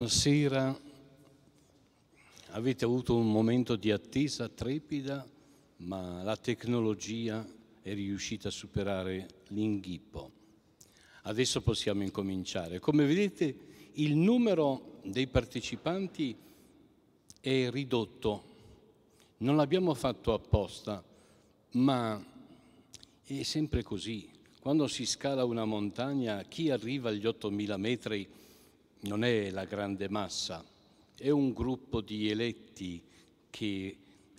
Buonasera, avete avuto un momento di attesa trepida, ma la tecnologia è riuscita a superare l'inghippo. Adesso possiamo incominciare. Come vedete il numero dei partecipanti è ridotto, non l'abbiamo fatto apposta, ma è sempre così. Quando si scala una montagna, chi arriva agli 8.000 metri non è la grande massa, è un gruppo di eletti che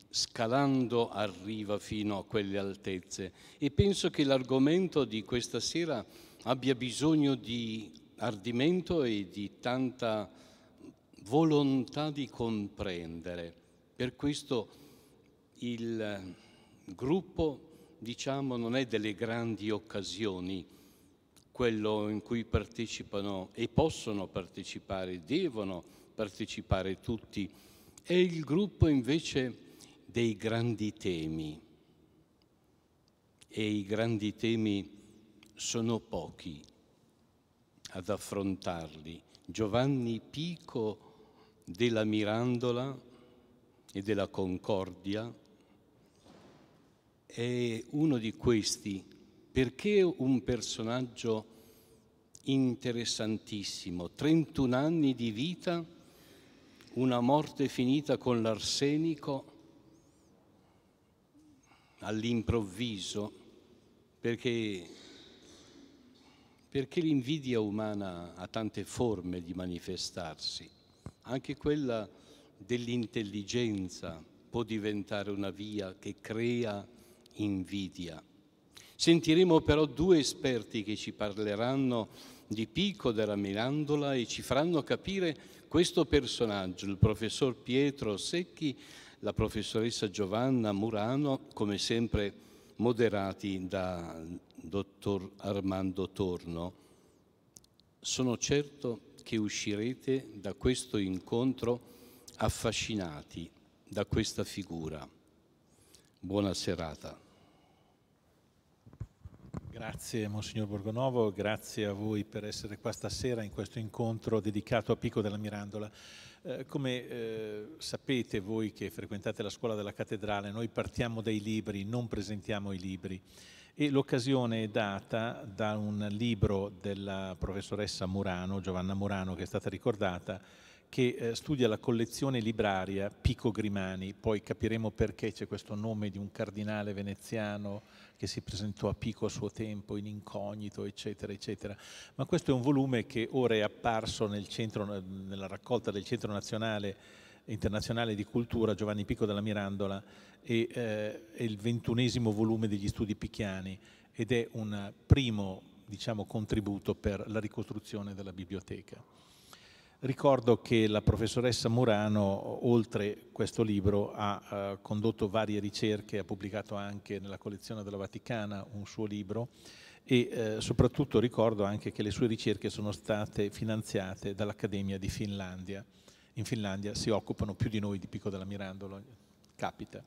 scalando arriva fino a quelle altezze e penso che l'argomento di questa sera abbia bisogno di ardimento e di tanta volontà di comprendere. Per questo il gruppo, diciamo, non è delle grandi occasioni, quello in cui partecipano e possono partecipare, devono partecipare tutti, è il gruppo invece dei grandi temi. E i grandi temi sono pochi ad affrontarli. Giovanni Pico della Mirandola e della Concordia è uno di questi perché un personaggio interessantissimo, 31 anni di vita, una morte finita con l'arsenico all'improvviso, perché, perché l'invidia umana ha tante forme di manifestarsi, anche quella dell'intelligenza può diventare una via che crea invidia Sentiremo però due esperti che ci parleranno di Pico della Mirandola e ci faranno capire questo personaggio, il professor Pietro Secchi, la professoressa Giovanna Murano, come sempre moderati da dottor Armando Torno. Sono certo che uscirete da questo incontro affascinati da questa figura. Buona serata. Grazie Monsignor Borgonovo, grazie a voi per essere qua stasera in questo incontro dedicato a Pico della Mirandola. Eh, come eh, sapete voi che frequentate la scuola della cattedrale, noi partiamo dai libri, non presentiamo i libri e l'occasione è data da un libro della professoressa Murano, Giovanna Murano, che è stata ricordata, che eh, studia la collezione libraria Pico Grimani, poi capiremo perché c'è questo nome di un cardinale veneziano che si presentò a Pico a suo tempo in incognito, eccetera, eccetera. Ma questo è un volume che ora è apparso nel centro, nella raccolta del Centro Nazionale internazionale di cultura Giovanni Pico della Mirandola e eh, è il ventunesimo volume degli studi picchiani ed è un primo diciamo, contributo per la ricostruzione della biblioteca. Ricordo che la professoressa Murano, oltre questo libro, ha eh, condotto varie ricerche, ha pubblicato anche nella collezione della Vaticana un suo libro e eh, soprattutto ricordo anche che le sue ricerche sono state finanziate dall'Accademia di Finlandia. In Finlandia si occupano più di noi di Pico della Mirandola, capita.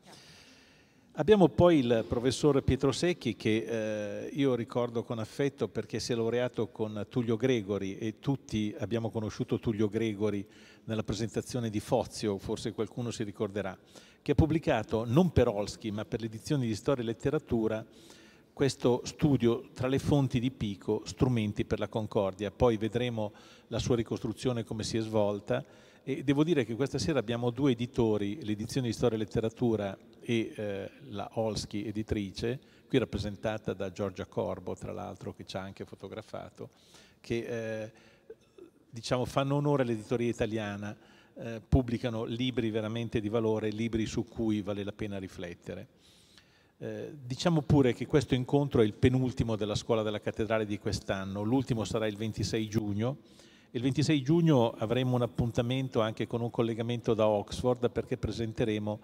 Abbiamo poi il professor Pietro Secchi che eh, io ricordo con affetto perché si è laureato con Tullio Gregori e tutti abbiamo conosciuto Tullio Gregori nella presentazione di Fozio, forse qualcuno si ricorderà, che ha pubblicato non per Olski ma per l'edizione di Storia e Letteratura questo studio tra le fonti di Pico, strumenti per la concordia, poi vedremo la sua ricostruzione come si è svolta e devo dire che questa sera abbiamo due editori, l'edizione di Storia e Letteratura e eh, la Olsky editrice, qui rappresentata da Giorgia Corbo, tra l'altro, che ci ha anche fotografato, che eh, diciamo, fanno onore all'editoria italiana, eh, pubblicano libri veramente di valore, libri su cui vale la pena riflettere. Eh, diciamo pure che questo incontro è il penultimo della Scuola della Cattedrale di quest'anno, l'ultimo sarà il 26 giugno, il 26 giugno avremo un appuntamento anche con un collegamento da Oxford perché presenteremo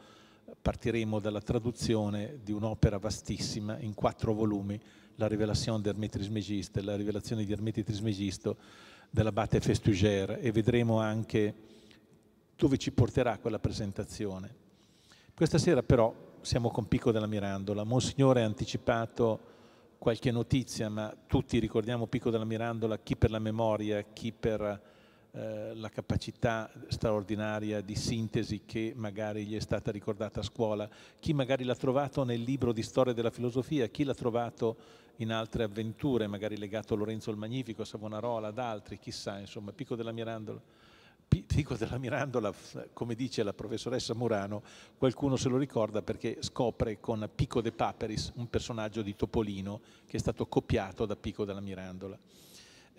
partiremo dalla traduzione di un'opera vastissima in quattro volumi, La rivelazione di Ermete Trismegisto, La rivelazione di Ermete Trismegisto dell'abate Festuger e vedremo anche dove ci porterà quella presentazione. Questa sera però siamo con Pico della Mirandola. Monsignore ha anticipato qualche notizia, ma tutti ricordiamo Pico della Mirandola, chi per la memoria, chi per eh, la capacità straordinaria di sintesi che magari gli è stata ricordata a scuola, chi magari l'ha trovato nel libro di storia della filosofia, chi l'ha trovato in altre avventure, magari legato a Lorenzo il Magnifico, a Savonarola, ad altri, chissà, insomma, Pico della Mirandola. Pico della Mirandola, come dice la professoressa Murano, qualcuno se lo ricorda perché scopre con Pico de Paperis un personaggio di Topolino che è stato copiato da Pico della Mirandola.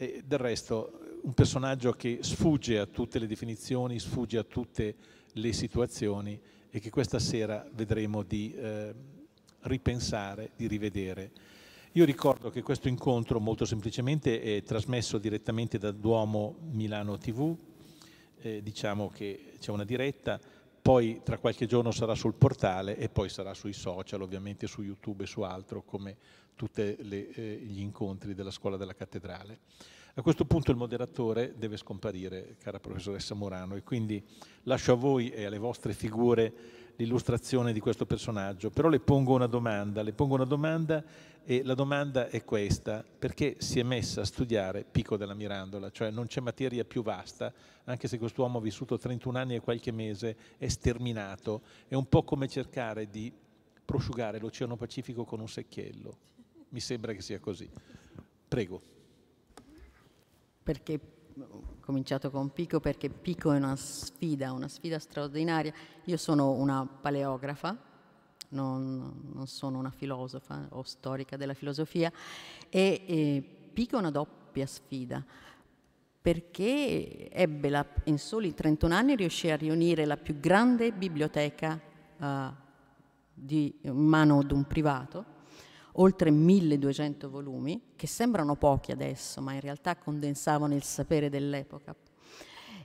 E del resto un personaggio che sfugge a tutte le definizioni, sfugge a tutte le situazioni e che questa sera vedremo di eh, ripensare, di rivedere. Io ricordo che questo incontro molto semplicemente è trasmesso direttamente da Duomo Milano TV, eh, diciamo che c'è una diretta, poi tra qualche giorno sarà sul portale e poi sarà sui social, ovviamente su YouTube e su altro, come tutti eh, gli incontri della scuola della cattedrale. A questo punto il moderatore deve scomparire, cara professoressa Morano, e quindi lascio a voi e alle vostre figure l'illustrazione di questo personaggio, però le pongo una domanda, le pongo una domanda e la domanda è questa, perché si è messa a studiare Pico della Mirandola, cioè non c'è materia più vasta, anche se quest'uomo ha vissuto 31 anni e qualche mese, è sterminato, è un po' come cercare di prosciugare l'Oceano Pacifico con un secchiello. Mi sembra che sia così. Prego. Perché ho cominciato con Pico perché Pico è una sfida, una sfida straordinaria. Io sono una paleografa, non, non sono una filosofa o storica della filosofia e, e Pico è una doppia sfida perché ebbe la, in soli 31 anni riuscì a riunire la più grande biblioteca uh, di, in mano di un privato oltre 1200 volumi, che sembrano pochi adesso, ma in realtà condensavano il sapere dell'epoca.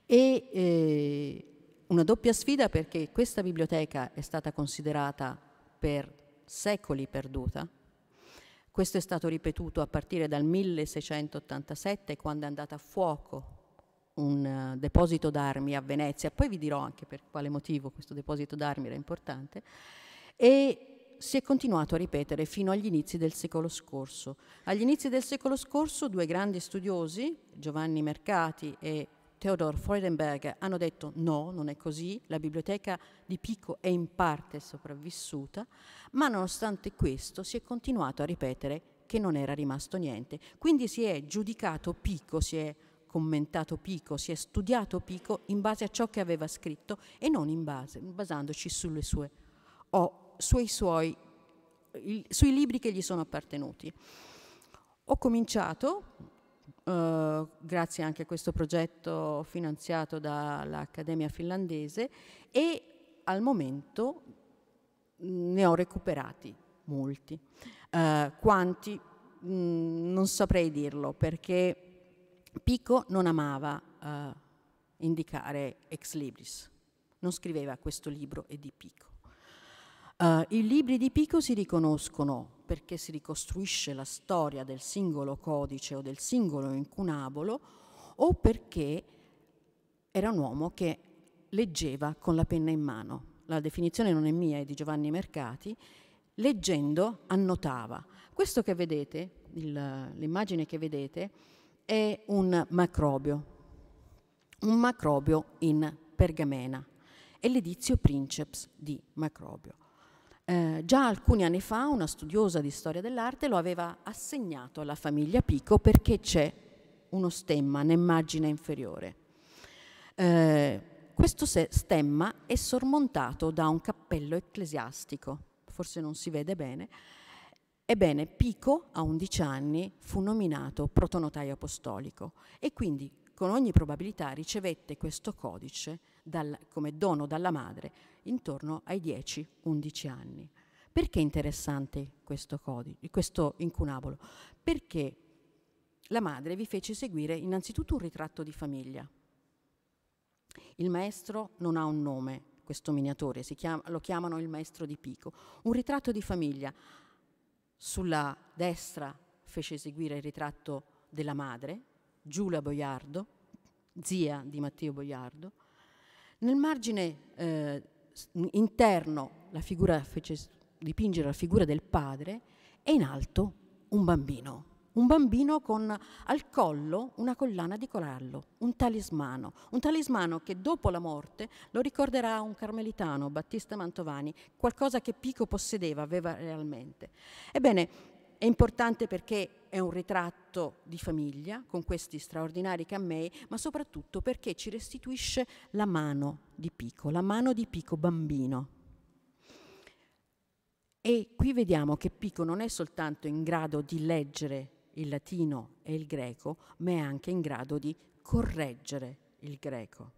E eh, una doppia sfida perché questa biblioteca è stata considerata per secoli perduta. Questo è stato ripetuto a partire dal 1687 quando è andata a fuoco un eh, deposito d'armi a Venezia, poi vi dirò anche per quale motivo questo deposito d'armi era importante, e si è continuato a ripetere fino agli inizi del secolo scorso. Agli inizi del secolo scorso due grandi studiosi, Giovanni Mercati e Theodor Freudenberg, hanno detto no, non è così, la biblioteca di Pico è in parte sopravvissuta, ma nonostante questo si è continuato a ripetere che non era rimasto niente. Quindi si è giudicato Pico, si è commentato Pico, si è studiato Pico in base a ciò che aveva scritto e non in base, basandoci sulle sue o sui, suoi, sui libri che gli sono appartenuti. Ho cominciato, eh, grazie anche a questo progetto finanziato dall'Accademia finlandese, e al momento ne ho recuperati molti. Eh, quanti? Mh, non saprei dirlo perché Pico non amava eh, indicare ex libris, non scriveva questo libro e di Pico. Uh, I libri di Pico si riconoscono perché si ricostruisce la storia del singolo codice o del singolo incunabolo o perché era un uomo che leggeva con la penna in mano. La definizione non è mia, è di Giovanni Mercati. Leggendo annotava. Questo che vedete, l'immagine che vedete, è un macrobio, un macrobio in pergamena, è l'edizio princeps di macrobio. Eh, già alcuni anni fa una studiosa di storia dell'arte lo aveva assegnato alla famiglia Pico perché c'è uno stemma nell'immagine inferiore. Eh, questo stemma è sormontato da un cappello ecclesiastico, forse non si vede bene. Ebbene, Pico a 11 anni fu nominato protonotaio apostolico e quindi con ogni probabilità ricevette questo codice dal, come dono dalla madre intorno ai 10-11 anni. Perché è interessante questo, codice, questo incunabolo? Perché la madre vi fece seguire innanzitutto un ritratto di famiglia. Il maestro non ha un nome, questo miniatore, chiama, lo chiamano il maestro di Pico. Un ritratto di famiglia. Sulla destra fece seguire il ritratto della madre, Giulia Boiardo, zia di Matteo Boiardo. Nel margine eh, interno la figura, fece dipingere la figura del padre e in alto un bambino. Un bambino con al collo una collana di corallo, un talismano, un talismano che dopo la morte lo ricorderà un carmelitano, Battista Mantovani, qualcosa che Pico possedeva, aveva realmente. Ebbene, è importante perché è un ritratto di famiglia con questi straordinari cammei, ma soprattutto perché ci restituisce la mano di Pico, la mano di Pico bambino. E qui vediamo che Pico non è soltanto in grado di leggere il latino e il greco, ma è anche in grado di correggere il greco.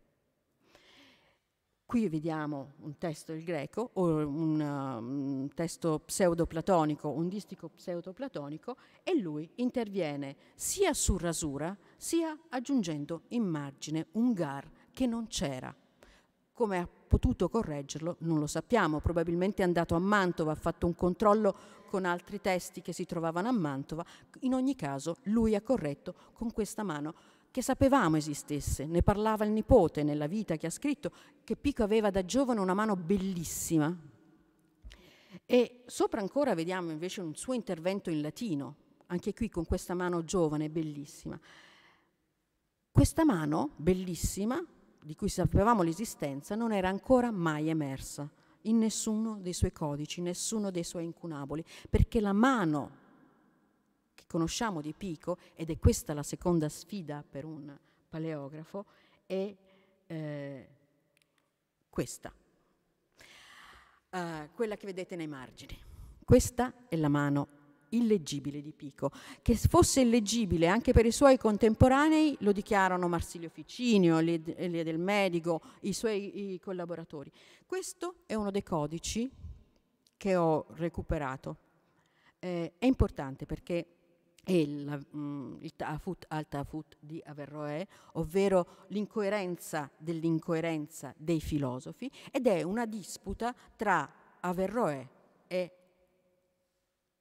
Qui vediamo un testo del greco, o un, uh, un testo pseudoplatonico, un distico pseudoplatonico, e lui interviene sia su rasura, sia aggiungendo in margine un gar che non c'era. Come ha potuto correggerlo non lo sappiamo, probabilmente è andato a Mantova, ha fatto un controllo con altri testi che si trovavano a Mantova, in ogni caso lui ha corretto con questa mano che sapevamo esistesse, ne parlava il nipote nella vita che ha scritto, che Pico aveva da giovane una mano bellissima. E sopra ancora vediamo invece un suo intervento in latino, anche qui con questa mano giovane, bellissima. Questa mano bellissima, di cui sapevamo l'esistenza, non era ancora mai emersa in nessuno dei suoi codici, in nessuno dei suoi incunaboli, perché la mano conosciamo di Pico, ed è questa la seconda sfida per un paleografo, è eh, questa, eh, quella che vedete nei margini. Questa è la mano illeggibile di Pico. Che fosse illeggibile anche per i suoi contemporanei lo dichiarano Marsilio Ficinio, Elia del Medigo, i suoi i collaboratori. Questo è uno dei codici che ho recuperato. Eh, è importante perché e il, mh, mm, il tafut al tafut di Averroè, ovvero l'incoerenza dell'incoerenza dei filosofi, ed è una disputa tra Averroè e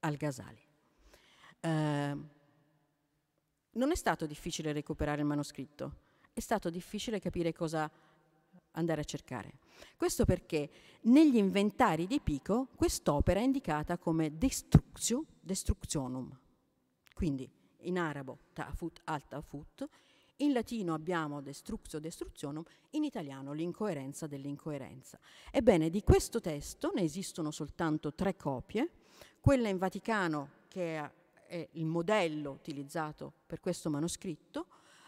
Al-Ghazali. Eh, non è stato difficile recuperare il manoscritto, è stato difficile capire cosa andare a cercare. Questo perché negli inventari di Pico quest'opera è indicata come destruzionum, destructionum, quindi in arabo ta'fut al ta'fut, in latino abbiamo destruxo destruzionum, in italiano l'incoerenza dell'incoerenza. Ebbene, di questo testo ne esistono soltanto tre copie, quella in Vaticano che è il modello utilizzato per questo manoscritto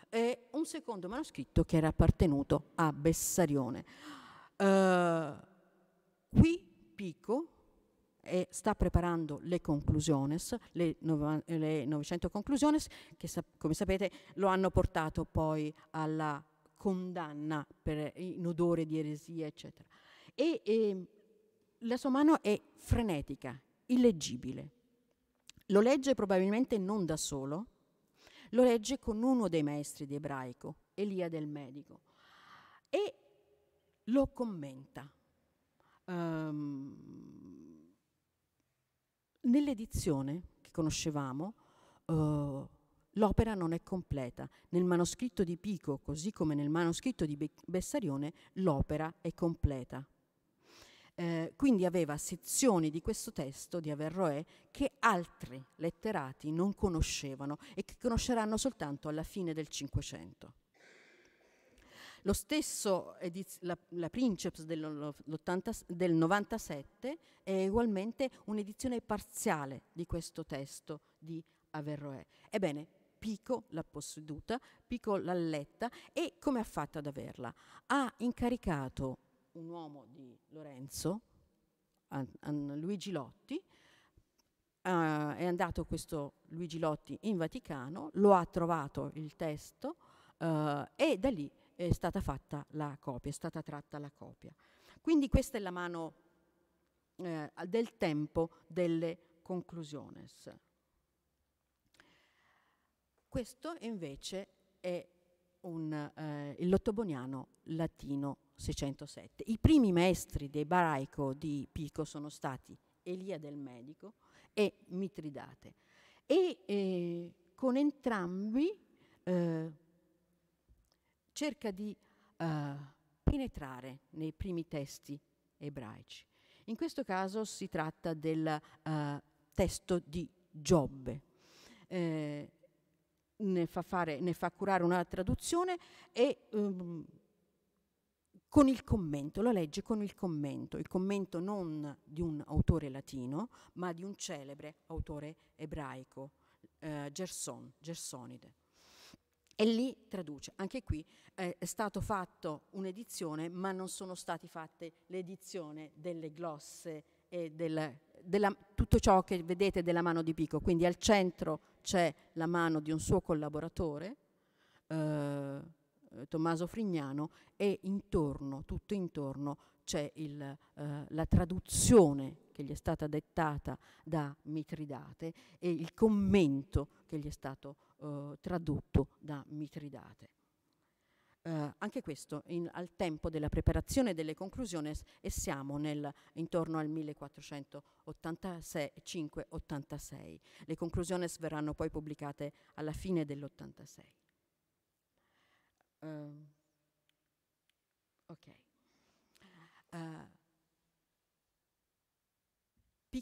e un secondo manoscritto che era appartenuto a Bessarione. Uh, qui Pico e sta preparando le conclusiones, le, le 900 conclusiones che come sapete lo hanno portato poi alla condanna per, in odore di eresia eccetera. E, e la sua mano è frenetica, illeggibile. Lo legge probabilmente non da solo, lo legge con uno dei maestri di ebraico, Elia del Medico, e lo commenta. Um, Nell'edizione che conoscevamo eh, l'opera non è completa. Nel manoscritto di Pico, così come nel manoscritto di Bessarione, l'opera è completa. Eh, quindi aveva sezioni di questo testo di Averroè che altri letterati non conoscevano e che conosceranno soltanto alla fine del Cinquecento. Lo stesso ediz- la, la, Princeps del, 97 è ugualmente un'edizione parziale di questo testo di Averroè. Ebbene, Pico l'ha posseduta, Pico l'ha letta e come ha fatto ad averla? Ha incaricato un uomo di Lorenzo, an, an Luigi Lotti, Uh, è andato questo Luigi Lotti in Vaticano, lo ha trovato il testo uh, e da lì è stata fatta la copia, è stata tratta la copia. Quindi questa è la mano eh, del tempo delle conclusiones. Questo invece è un, eh, il lottoboniano latino 607. I primi maestri dei baraico di Pico sono stati Elia del Medico e Mitridate e eh, con entrambi eh, cerca di uh, penetrare nei primi testi ebraici. In questo caso si tratta del uh, testo di Giobbe. Eh, ne, fa fare, ne, fa curare una traduzione e um, con il commento, lo legge con il commento, il commento non di un autore latino, ma di un celebre autore ebraico, eh, Gerson, Gersonide e lì traduce. Anche qui eh, è stata fatta un'edizione, ma non sono state fatte l'edizione delle glosse e del, della, tutto ciò che vedete della mano di Pico. Quindi al centro c'è la mano di un suo collaboratore, eh, Tommaso Frignano, e intorno, tutto intorno, c'è eh, la traduzione che gli è stata dettata da Mitridate e il commento che gli è stato eh, tradotto da Mitridate. Eh, anche questo in, al tempo della preparazione delle conclusioni e siamo nel, intorno al 1485-86. Le conclusioni verranno poi pubblicate alla fine dell'86. Uh, ehm, okay.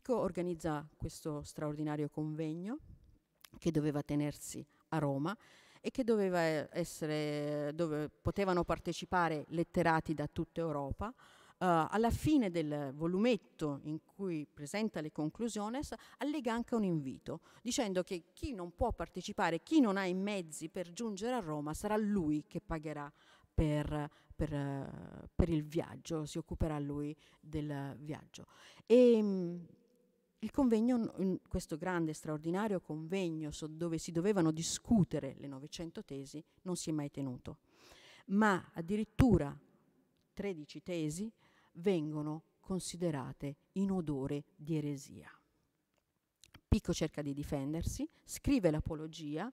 Enrico organizzò questo straordinario convegno che doveva tenersi a Roma e che doveva eh, essere, dove potevano partecipare letterati da tutta Europa. Uh, alla fine del volumetto in cui presenta le conclusioni allega anche un invito dicendo che chi non può partecipare, chi non ha i mezzi per giungere a Roma sarà lui che pagherà per, per, per il viaggio, si occuperà lui del viaggio. E, ehm, il convegno, questo grande, straordinario convegno dove si dovevano discutere le 900 tesi, non si è mai tenuto, ma addirittura 13 tesi vengono considerate in odore di eresia. Picco cerca di difendersi, scrive l'apologia,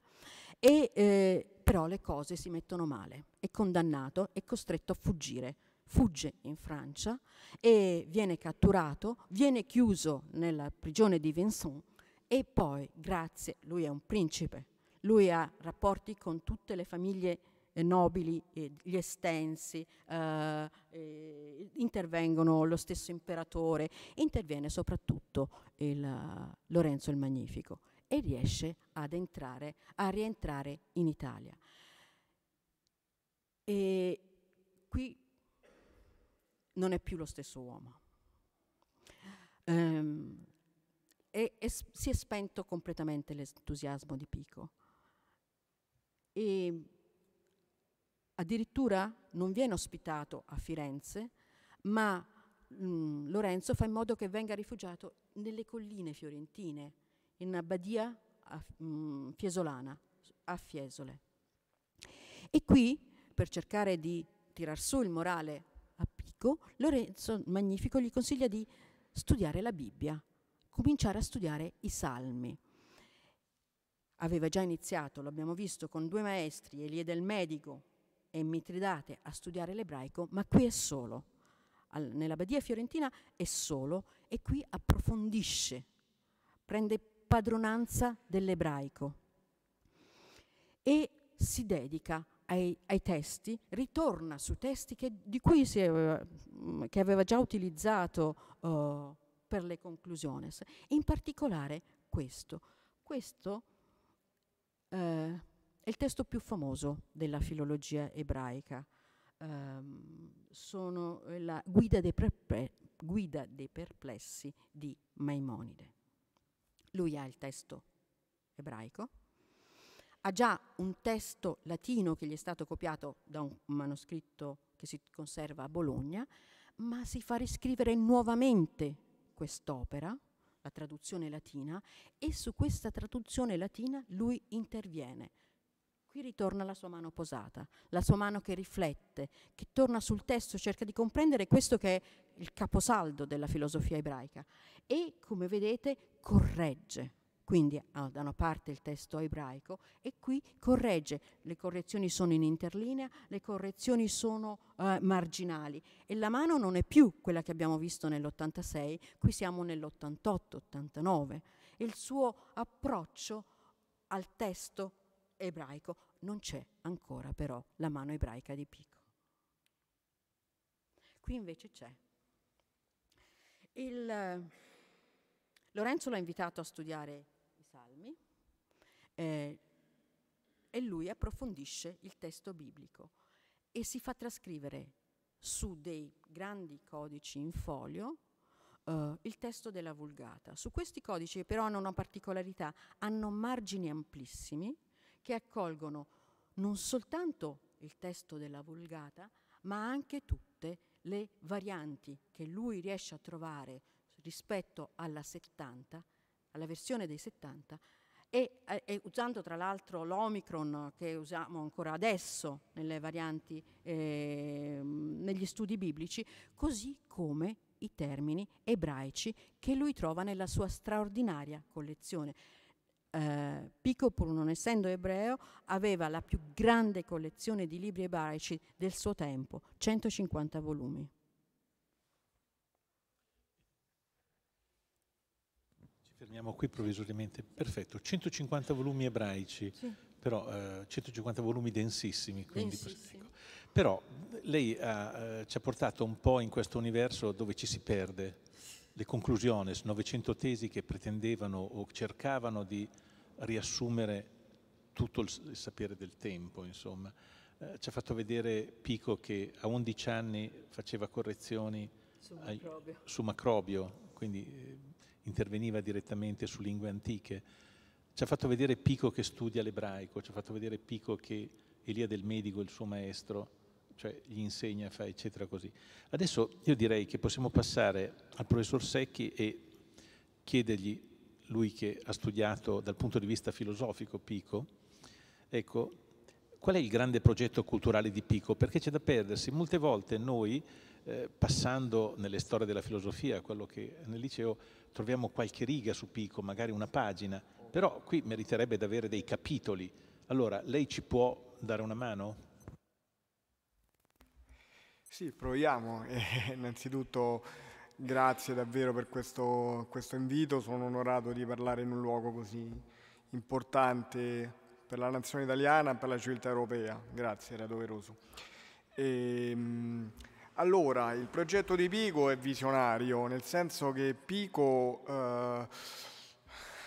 e, eh, però le cose si mettono male, è condannato, è costretto a fuggire fugge in Francia e viene catturato, viene chiuso nella prigione di Vincent e poi, grazie, lui è un principe, lui ha rapporti con tutte le famiglie eh, nobili, eh, gli estensi, eh, eh intervengono lo stesso imperatore, interviene soprattutto il, uh, Lorenzo il Magnifico e riesce ad entrare, a rientrare in Italia. E qui non è più lo stesso uomo. Um, e, e, si è spento completamente l'entusiasmo di Pico. E addirittura non viene ospitato a Firenze, ma mh, mm, Lorenzo fa in modo che venga rifugiato nelle colline fiorentine, in una badia a, mh, mm, fiesolana, a Fiesole. E qui, per cercare di tirar su il morale Magnifico, Lorenzo Magnifico gli consiglia di studiare la Bibbia, cominciare a studiare i salmi. Aveva già iniziato, lo abbiamo visto, con due maestri, Elie del Medico e Mitridate, a studiare l'ebraico, ma qui è solo. nella Badia fiorentina è solo e qui approfondisce, prende padronanza dell'ebraico e si dedica a ai, ai testi, ritorna su testi che, di cui aveva, mm, che aveva già utilizzato uh, per le conclusioni. In particolare questo. Questo uh, è il testo più famoso della filologia ebraica. Um, sono la guida dei, guida dei perplessi di Maimonide. Lui ha il testo ebraico, ha già un testo latino che gli è stato copiato da un manoscritto che si conserva a Bologna, ma si fa riscrivere nuovamente quest'opera, la traduzione latina, e su questa traduzione latina lui interviene. Qui ritorna la sua mano posata, la sua mano che riflette, che torna sul testo, cerca di comprendere questo che è il caposaldo della filosofia ebraica e, come vedete, corregge quindi ah, da una parte il testo ebraico e qui corregge, le correzioni sono in interlinea, le correzioni sono eh, marginali e la mano non è più quella che abbiamo visto nell'86, qui siamo nell'88-89, e il suo approccio al testo ebraico non c'è ancora però la mano ebraica di Pico. Qui invece c'è. Il, Lorenzo l'ha invitato a studiare eh, e lui approfondisce il testo biblico e si fa trascrivere su dei grandi codici in folio Uh, il testo della Vulgata. Su questi codici però hanno una particolarità, hanno margini amplissimi che accolgono non soltanto il testo della Vulgata, ma anche tutte le varianti che lui riesce a trovare rispetto alla 70, alla versione dei 70 e, eh, e usando tra l'altro l'Omicron che usiamo ancora adesso nelle varianti, eh, negli studi biblici, così come i termini ebraici che lui trova nella sua straordinaria collezione. Eh, Pico, pur non essendo ebreo, aveva la più grande collezione di libri ebraici del suo tempo, 150 volumi. fermiamo qui provvisoriamente. Perfetto, 150 volumi ebraici, sì. però eh, 150 volumi densissimi. densissimi. Ecco. Però lei ha, eh, ci ha portato un po' in questo universo dove ci si perde. Le conclusioni, 900 tesi che pretendevano o cercavano di riassumere tutto il, il sapere del tempo, insomma. Eh, ci ha fatto vedere Pico che a 11 anni faceva correzioni su Macrobio, ai, su Macrobio quindi eh, interveniva direttamente su lingue antiche, ci ha fatto vedere Pico che studia l'ebraico, ci ha fatto vedere Pico che Elia del Medico, il suo maestro, cioè gli insegna, fa eccetera così. Adesso io direi che possiamo passare al professor Secchi e chiedergli, lui che ha studiato dal punto di vista filosofico Pico, ecco, qual è il grande progetto culturale di Pico? Perché c'è da perdersi. Molte volte noi, eh, passando nelle storie della filosofia, quello che nel liceo troviamo qualche riga su Pico, magari una pagina, però qui meriterebbe di avere dei capitoli. Allora, lei ci può dare una mano? Sì, proviamo. Eh, innanzitutto grazie davvero per questo, questo, invito, sono onorato di parlare in un luogo così importante per la nazione italiana e per la civiltà europea. Grazie, era doveroso. E, ehm, allora, il progetto di Pico è visionario, nel senso che Pico, eh,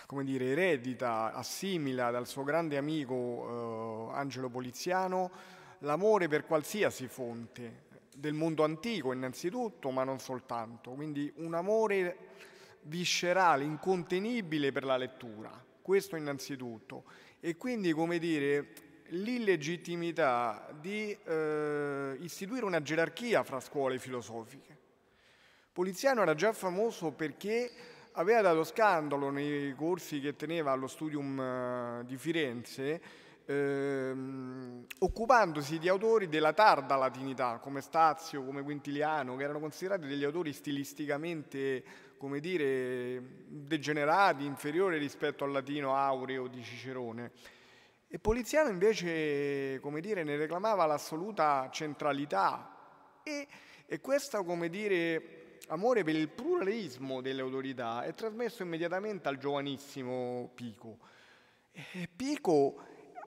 come dire, eredita, assimila dal suo grande amico eh, Angelo Poliziano l'amore per qualsiasi fonte, del mondo antico innanzitutto, ma non soltanto, quindi un amore viscerale, incontenibile per la lettura, questo innanzitutto. E quindi, come dire, l'illegittimità di eh, istituire una gerarchia fra scuole filosofiche. Poliziano era già famoso perché aveva dato scandalo nei corsi che teneva allo studium eh, di Firenze, ehm, occupandosi di autori della tarda latinità, come Stazio, come Quintiliano, che erano considerati degli autori stilisticamente, come dire, degenerati, inferiori rispetto al latino aureo di Cicerone. E Poliziano invece, come dire, ne reclamava l'assoluta centralità e, e questo, come dire, amore per il pluralismo delle autorità è trasmesso immediatamente al giovanissimo Pico. E Pico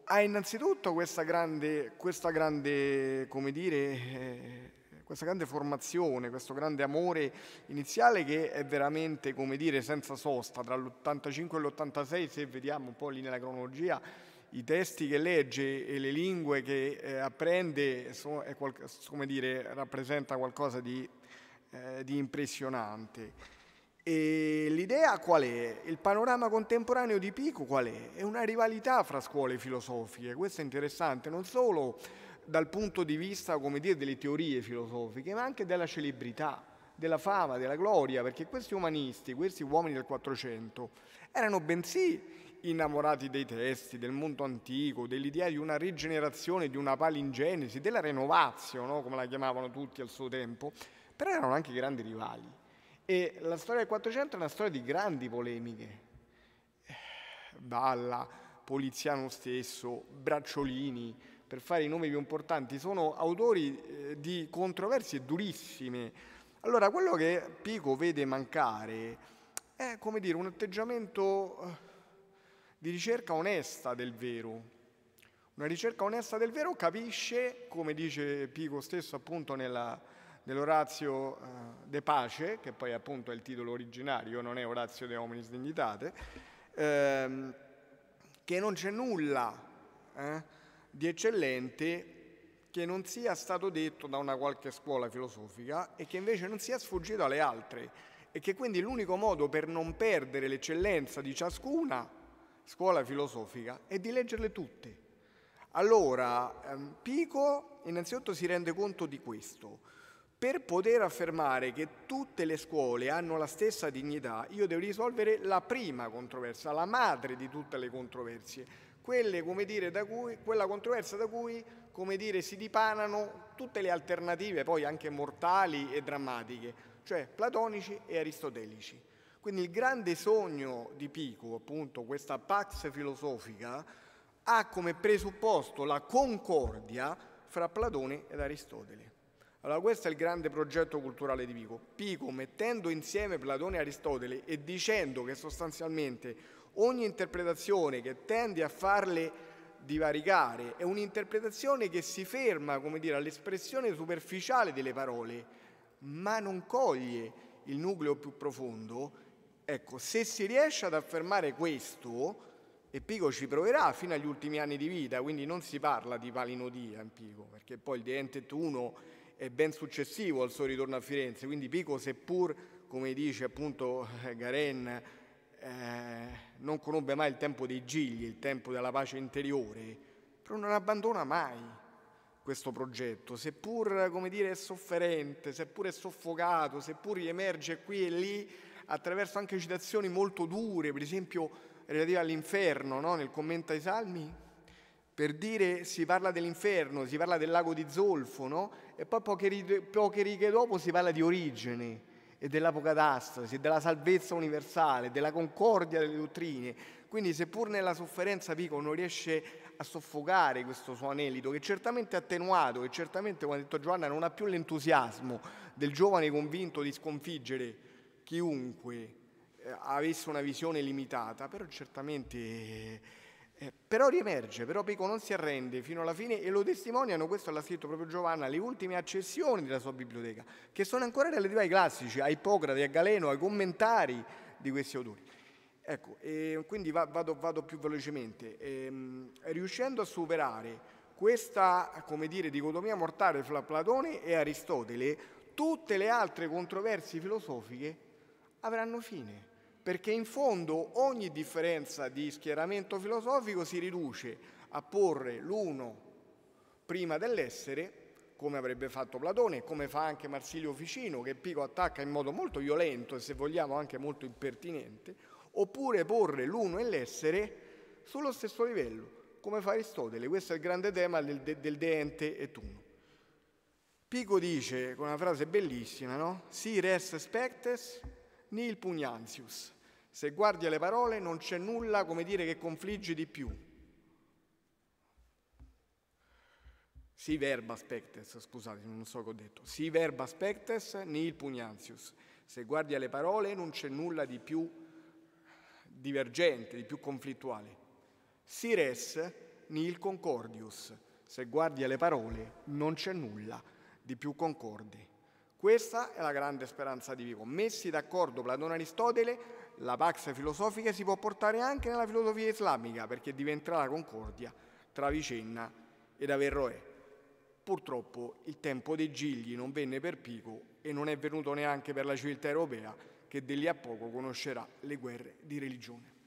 ha innanzitutto questa grande, questa grande come dire, eh, questa grande formazione, questo grande amore iniziale che è veramente, come dire, senza sosta, tra l'85 e l'86, se vediamo un po' lì nella cronologia, i testi che legge e le lingue che eh, apprende so, qual- come dire, rappresenta qualcosa di, eh, di impressionante. E l'idea qual è? Il panorama contemporaneo di Pico qual è? È una rivalità fra scuole filosofiche, questo è interessante, non solo dal punto di vista dire, delle teorie filosofiche, ma anche della celebrità, della fama, della gloria, perché questi umanisti, questi uomini del Quattrocento, erano bensì innamorati dei testi, del mondo antico, dell'idea di una rigenerazione, di una palingenesi, della renovazione, no? come la chiamavano tutti al suo tempo, però erano anche grandi rivali. E la storia del 400 è una storia di grandi polemiche. Balla, Poliziano stesso, Bracciolini, per fare i nomi più importanti, sono autori eh, di controversie durissime. Allora, quello che Pico vede mancare è, come dire, un atteggiamento eh, di ricerca onesta del vero. Una ricerca onesta del vero capisce, come dice Pico stesso appunto nella, nell'Orazio eh, De Pace, che poi appunto è il titolo originario, non è Orazio De Hominis Dignitate, ehm, che non c'è nulla eh, di eccellente che non sia stato detto da una qualche scuola filosofica e che invece non sia sfuggito alle altre e che quindi l'unico modo per non perdere l'eccellenza di ciascuna scuola filosofica è di leggerle tutte. Allora, ehm, Pico innanzitutto si rende conto di questo. Per poter affermare che tutte le scuole hanno la stessa dignità, io devo risolvere la prima controversia, la madre di tutte le controversie, quelle, dire, cui, quella controversia da cui dire, si dipanano tutte le alternative, poi anche mortali e drammatiche, cioè platonici e aristotelici. Quindi il grande sogno di Pico, appunto questa pax filosofica, ha come presupposto la concordia fra Platone ed Aristotele. Allora questo è il grande progetto culturale di Pico. Pico mettendo insieme Platone e Aristotele e dicendo che sostanzialmente ogni interpretazione che tende a farle divaricare è un'interpretazione che si ferma, come dire, all'espressione superficiale delle parole, ma non coglie il nucleo più profondo Ecco, se si riesce ad affermare questo, e Pico ci proverà fino agli ultimi anni di vita, quindi non si parla di palinodia in Pico, perché poi il The Entet 1 è ben successivo al suo ritorno a Firenze, quindi Pico seppur, come dice appunto eh, Garen, eh, non conobbe mai il tempo dei gigli, il tempo della pace interiore, però non abbandona mai questo progetto, seppur come dire, è sofferente, seppur è soffocato, seppur riemerge qui e lì, attraverso anche citazioni molto dure, per esempio relative all'inferno, no? nel commento ai Salmi, per dire si parla dell'inferno, si parla del lago di zolfo, no? e poi poche, poche righe dopo si parla di origine e dell'apocatastasi, della salvezza universale, della concordia delle dottrine. Quindi seppur nella sofferenza Pico non riesce a soffocare questo suo anelito, che certamente è attenuato, che certamente, come ha detto Giovanna, non ha più l'entusiasmo del giovane convinto di sconfiggere chiunque eh, avesse una visione limitata, però certamente... Eh, eh, però riemerge, però Pico non si arrende fino alla fine e lo testimoniano, questo l'ha scritto proprio Giovanna, le ultime accessioni della sua biblioteca, che sono ancora relative ai classici, a Ippocrate, a Galeno, ai commentari di questi autori. Ecco, eh, quindi vado, vado, più velocemente. Eh, riuscendo a superare questa, come dire, dicotomia mortale fra Platone e Aristotele, tutte le altre controversie filosofiche avranno fine, perché in fondo ogni differenza di schieramento filosofico si riduce a porre l'uno prima dell'essere, come avrebbe fatto Platone, come fa anche Marsilio Ficino, che Pico attacca in modo molto violento e se vogliamo anche molto impertinente, oppure porre l'uno e l'essere sullo stesso livello, come fa Aristotele. Questo è il grande tema del, del deente et uno. Pico dice, con una frase bellissima, no? Si res spectes nil pugnantius. Se guardi alle parole non c'è nulla, come dire, che confligge di più. Si verba spectes, scusate, non so che ho detto. Si verba spectes, nil pugnantius. Se guardi alle parole non c'è nulla di più divergente, di più conflittuale. Si res, nil concordius. Se guardi alle parole non c'è nulla di più concordi. Questa è la grande speranza di Vico. Messi d'accordo Platone e Aristotele, la pax filosofica si può portare anche nella filosofia islamica perché diventerà la concordia tra Vicenna ed Averroè. Purtroppo il tempo dei Gigli non venne per Pico e non è venuto neanche per la civiltà europea che di lì a poco conoscerà le guerre di religione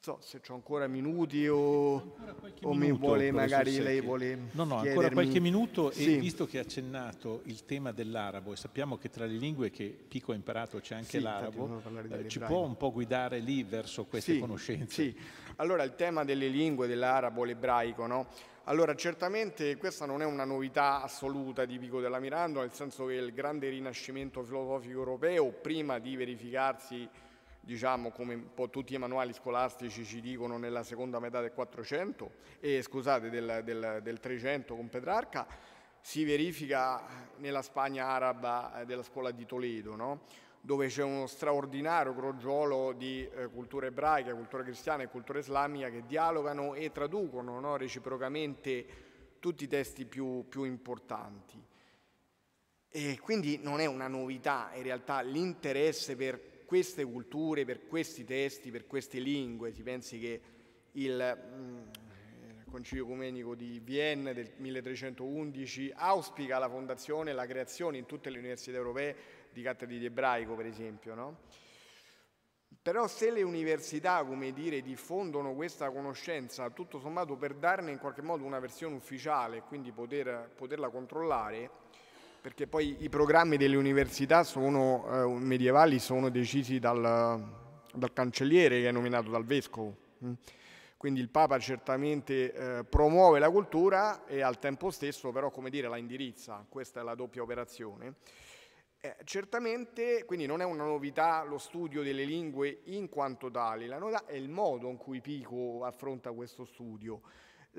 so se ho ancora minuti o, o minuto, mi vuole magari lei vuole No, no, chiedermi... ancora qualche minuto sì. e visto che ha accennato il tema dell'arabo e sappiamo che tra le lingue che Pico ha imparato c'è anche sì, l'arabo, eh, ci può un po' guidare lì verso queste sì, conoscenze? Sì, allora il tema delle lingue, dell'arabo, l'ebraico, no? Allora, certamente questa non è una novità assoluta di Pico della Miranda, nel senso che il grande rinascimento filosofico europeo, prima di verificarsi diciamo come un po' tutti i manuali scolastici ci dicono nella seconda metà del 400 e scusate del, del, del 300 con Petrarca, si verifica nella Spagna araba eh, della scuola di Toledo, no? dove c'è uno straordinario crogiolo di eh, cultura ebraica, cultura cristiana e cultura islamica che dialogano e traducono no? reciprocamente tutti i testi più, più importanti. E quindi non è una novità in realtà l'interesse per queste culture, per questi testi, per queste lingue. Si pensi che il, mh, mm, Concilio Ecumenico di Vienne del 1311 auspica la fondazione e la creazione in tutte le università europee di cattedre di ebraico, per esempio. No? Però se le università, come dire, diffondono questa conoscenza, tutto sommato per darne in qualche modo una versione ufficiale e quindi poter, poterla controllare, perché poi i programmi delle università sono, eh, medievali sono decisi dal, dal, cancelliere che è nominato dal vescovo. Mm. Quindi il Papa certamente eh, promuove la cultura e al tempo stesso però come dire, la indirizza, questa è la doppia operazione. Eh, certamente, quindi non è una novità lo studio delle lingue in quanto tali, la novità è il modo in cui Pico affronta questo studio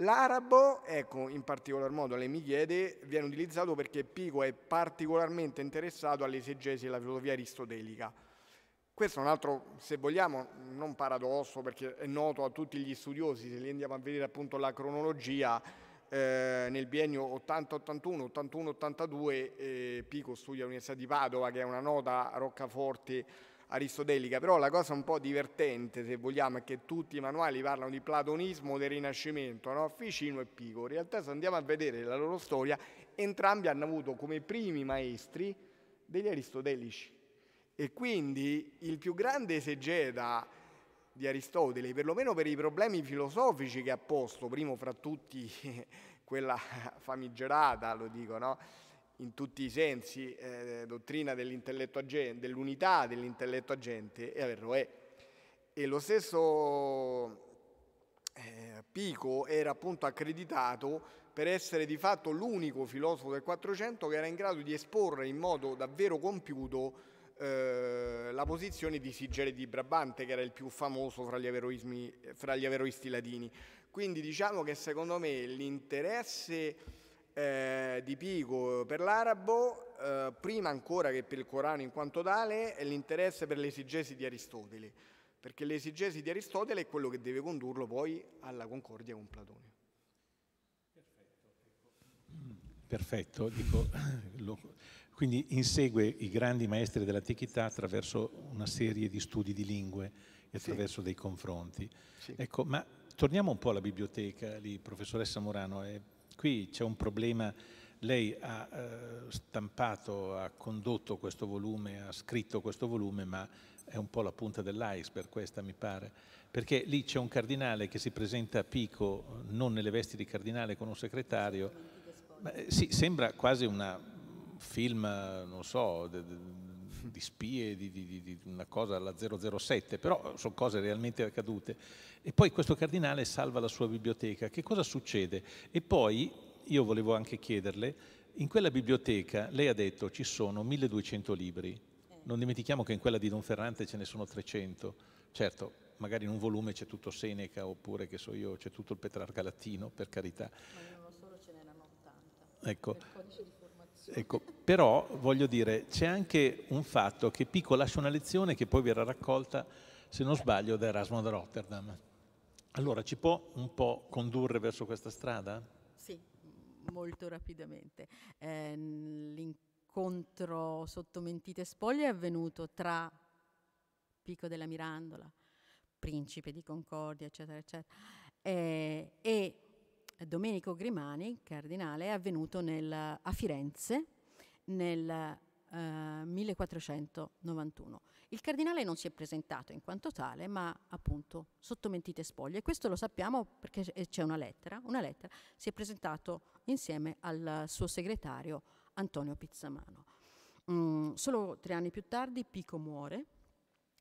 L'arabo, ecco, in particolar modo alle Michiede, viene utilizzato perché Pico è particolarmente interessato all'esegesi e alla filosofia aristotelica. Questo è un altro, se vogliamo, non paradosso perché è noto a tutti gli studiosi, se li andiamo a vedere appunto la cronologia, eh, nel biennio 80-81, 81-82 eh, Pico studia all'Università di Padova che è una nota roccaforte aristotelica, però la cosa un po' divertente, se vogliamo, è che tutti i manuali parlano di platonismo del Rinascimento, no? Ficino e Pico. In realtà se andiamo a vedere la loro storia, entrambi hanno avuto come primi maestri degli aristotelici. E quindi il più grande esegeta di Aristotele, perlomeno per i problemi filosofici che ha posto, primo fra tutti quella famigerata, lo dico, no? in tutti i sensi, eh, dottrina dell'intelletto agente, dell'unità dell'intelletto agente, e averlo è. E lo stesso eh, Pico era appunto accreditato per essere di fatto l'unico filosofo del Quattrocento che era in grado di esporre in modo davvero compiuto eh, la posizione di Sigele di Brabante, che era il più famoso fra gli, eh, fra gli averoisti latini. Quindi diciamo che secondo me l'interesse eh, di Pico per l'arabo, eh, prima ancora che per il Corano in quanto tale, è l'interesse per l'esigesi di Aristotele, perché l'esigesi di Aristotele è quello che deve condurlo poi alla concordia con Platone. Perfetto, dico, lo, quindi insegue i grandi maestri dell'antichità attraverso una serie di studi di lingue e attraverso sì. dei confronti. Sì. Ecco, ma torniamo un po' alla biblioteca, lì, professoressa Morano, è Qui c'è un problema, lei ha eh, stampato, ha condotto questo volume, ha scritto questo volume, ma è un po' la punta dell'iceberg questa mi pare, perché lì c'è un cardinale che si presenta a Pico non nelle vesti di cardinale con un segretario, ma, eh, sì, sembra quasi un mm, film, non so, di spie, di, di, di, una cosa alla 007, però sono cose realmente accadute. E poi questo cardinale salva la sua biblioteca. Che cosa succede? E poi io volevo anche chiederle, in quella biblioteca lei ha detto ci sono 1200 libri, eh. non dimentichiamo che in quella di Don Ferrante ce ne sono 300, certo magari in un volume c'è tutto Seneca oppure che so io c'è tutto il Petrarca latino, per carità. Ma in uno solo ce n'erano 80. Ecco. Il codice di Ecco, però voglio dire, c'è anche un fatto che Pico lascia una lezione che poi verrà raccolta, se non sbaglio, da Erasmo da Rotterdam. Allora, ci può un po' condurre verso questa strada? Sì, molto rapidamente. Eh, l'incontro sotto mentite spoglie è avvenuto tra Pico della Mirandola, Principe di Concordia, eccetera, eccetera, eh, e Domenico Grimani, cardinale, è avvenuto nel, a Firenze nel eh, 1491. Il cardinale non si è presentato in quanto tale, ma appunto sotto mentite spoglie. questo lo sappiamo perché c'è una lettera. Una lettera si è presentato insieme al suo segretario Antonio Pizzamano. Mm, solo tre anni più tardi Pico muore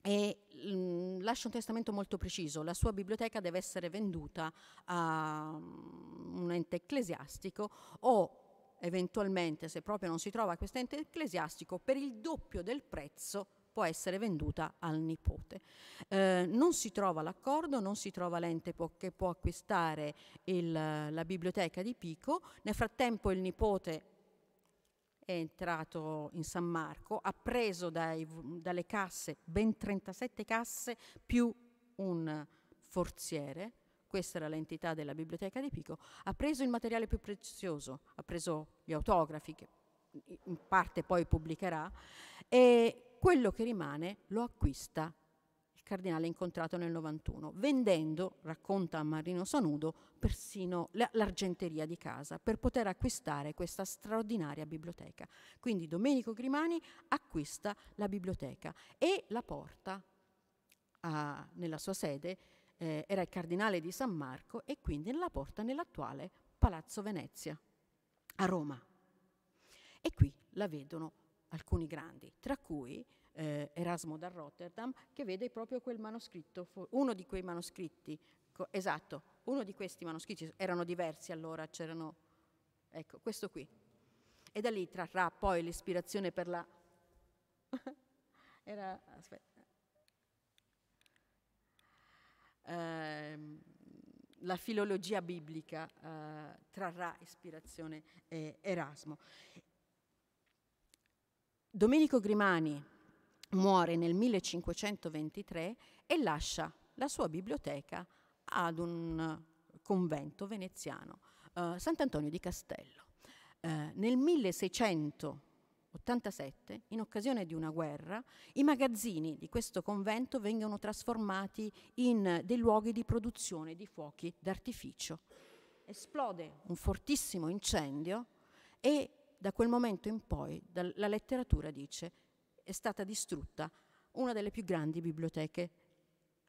e mh, mhmm, lascia un testamento molto preciso, la sua biblioteca deve essere venduta a mhmm, un ente ecclesiastico o eventualmente, se proprio non si trova questo ente ecclesiastico, per il doppio del prezzo può essere venduta al nipote. Eh, non si trova l'accordo, non si trova l'ente po- che può acquistare il, la biblioteca di Pico, nel frattempo il nipote è entrato in San Marco, ha preso dai, dalle casse ben 37 casse più un forziere, questa era l'entità della biblioteca di Pico, ha preso il materiale più prezioso, ha preso gli autografi che in parte poi pubblicherà e quello che rimane lo acquista cardinale incontrato nel 91, vendendo, racconta Marino Sanudo, persino l'argenteria di casa per poter acquistare questa straordinaria biblioteca. Quindi Domenico Grimani acquista la biblioteca e la porta a, nella sua sede, eh, era il cardinale di San Marco e quindi la porta nell'attuale Palazzo Venezia a Roma. E qui la vedono alcuni grandi, tra cui eh, Erasmo da Rotterdam, che vede proprio quel manoscritto, uno di quei manoscritti, esatto, uno di questi manoscritti, erano diversi allora, c'erano, ecco, questo qui. E da lì trarrà poi l'ispirazione per la... Era, aspetta. Uh, ehm, la filologia biblica uh, trarrà ispirazione eh, Erasmo. Domenico Grimani, muore nel 1523 e lascia la sua biblioteca ad un eh, convento veneziano, eh, Sant'Antonio di Castello. Eh, nel 1687, in occasione di una guerra, i magazzini di questo convento vengono trasformati in dei luoghi di produzione di fuochi d'artificio. Esplode un fortissimo incendio e da quel momento in poi la letteratura dice è stata distrutta una delle più grandi biblioteche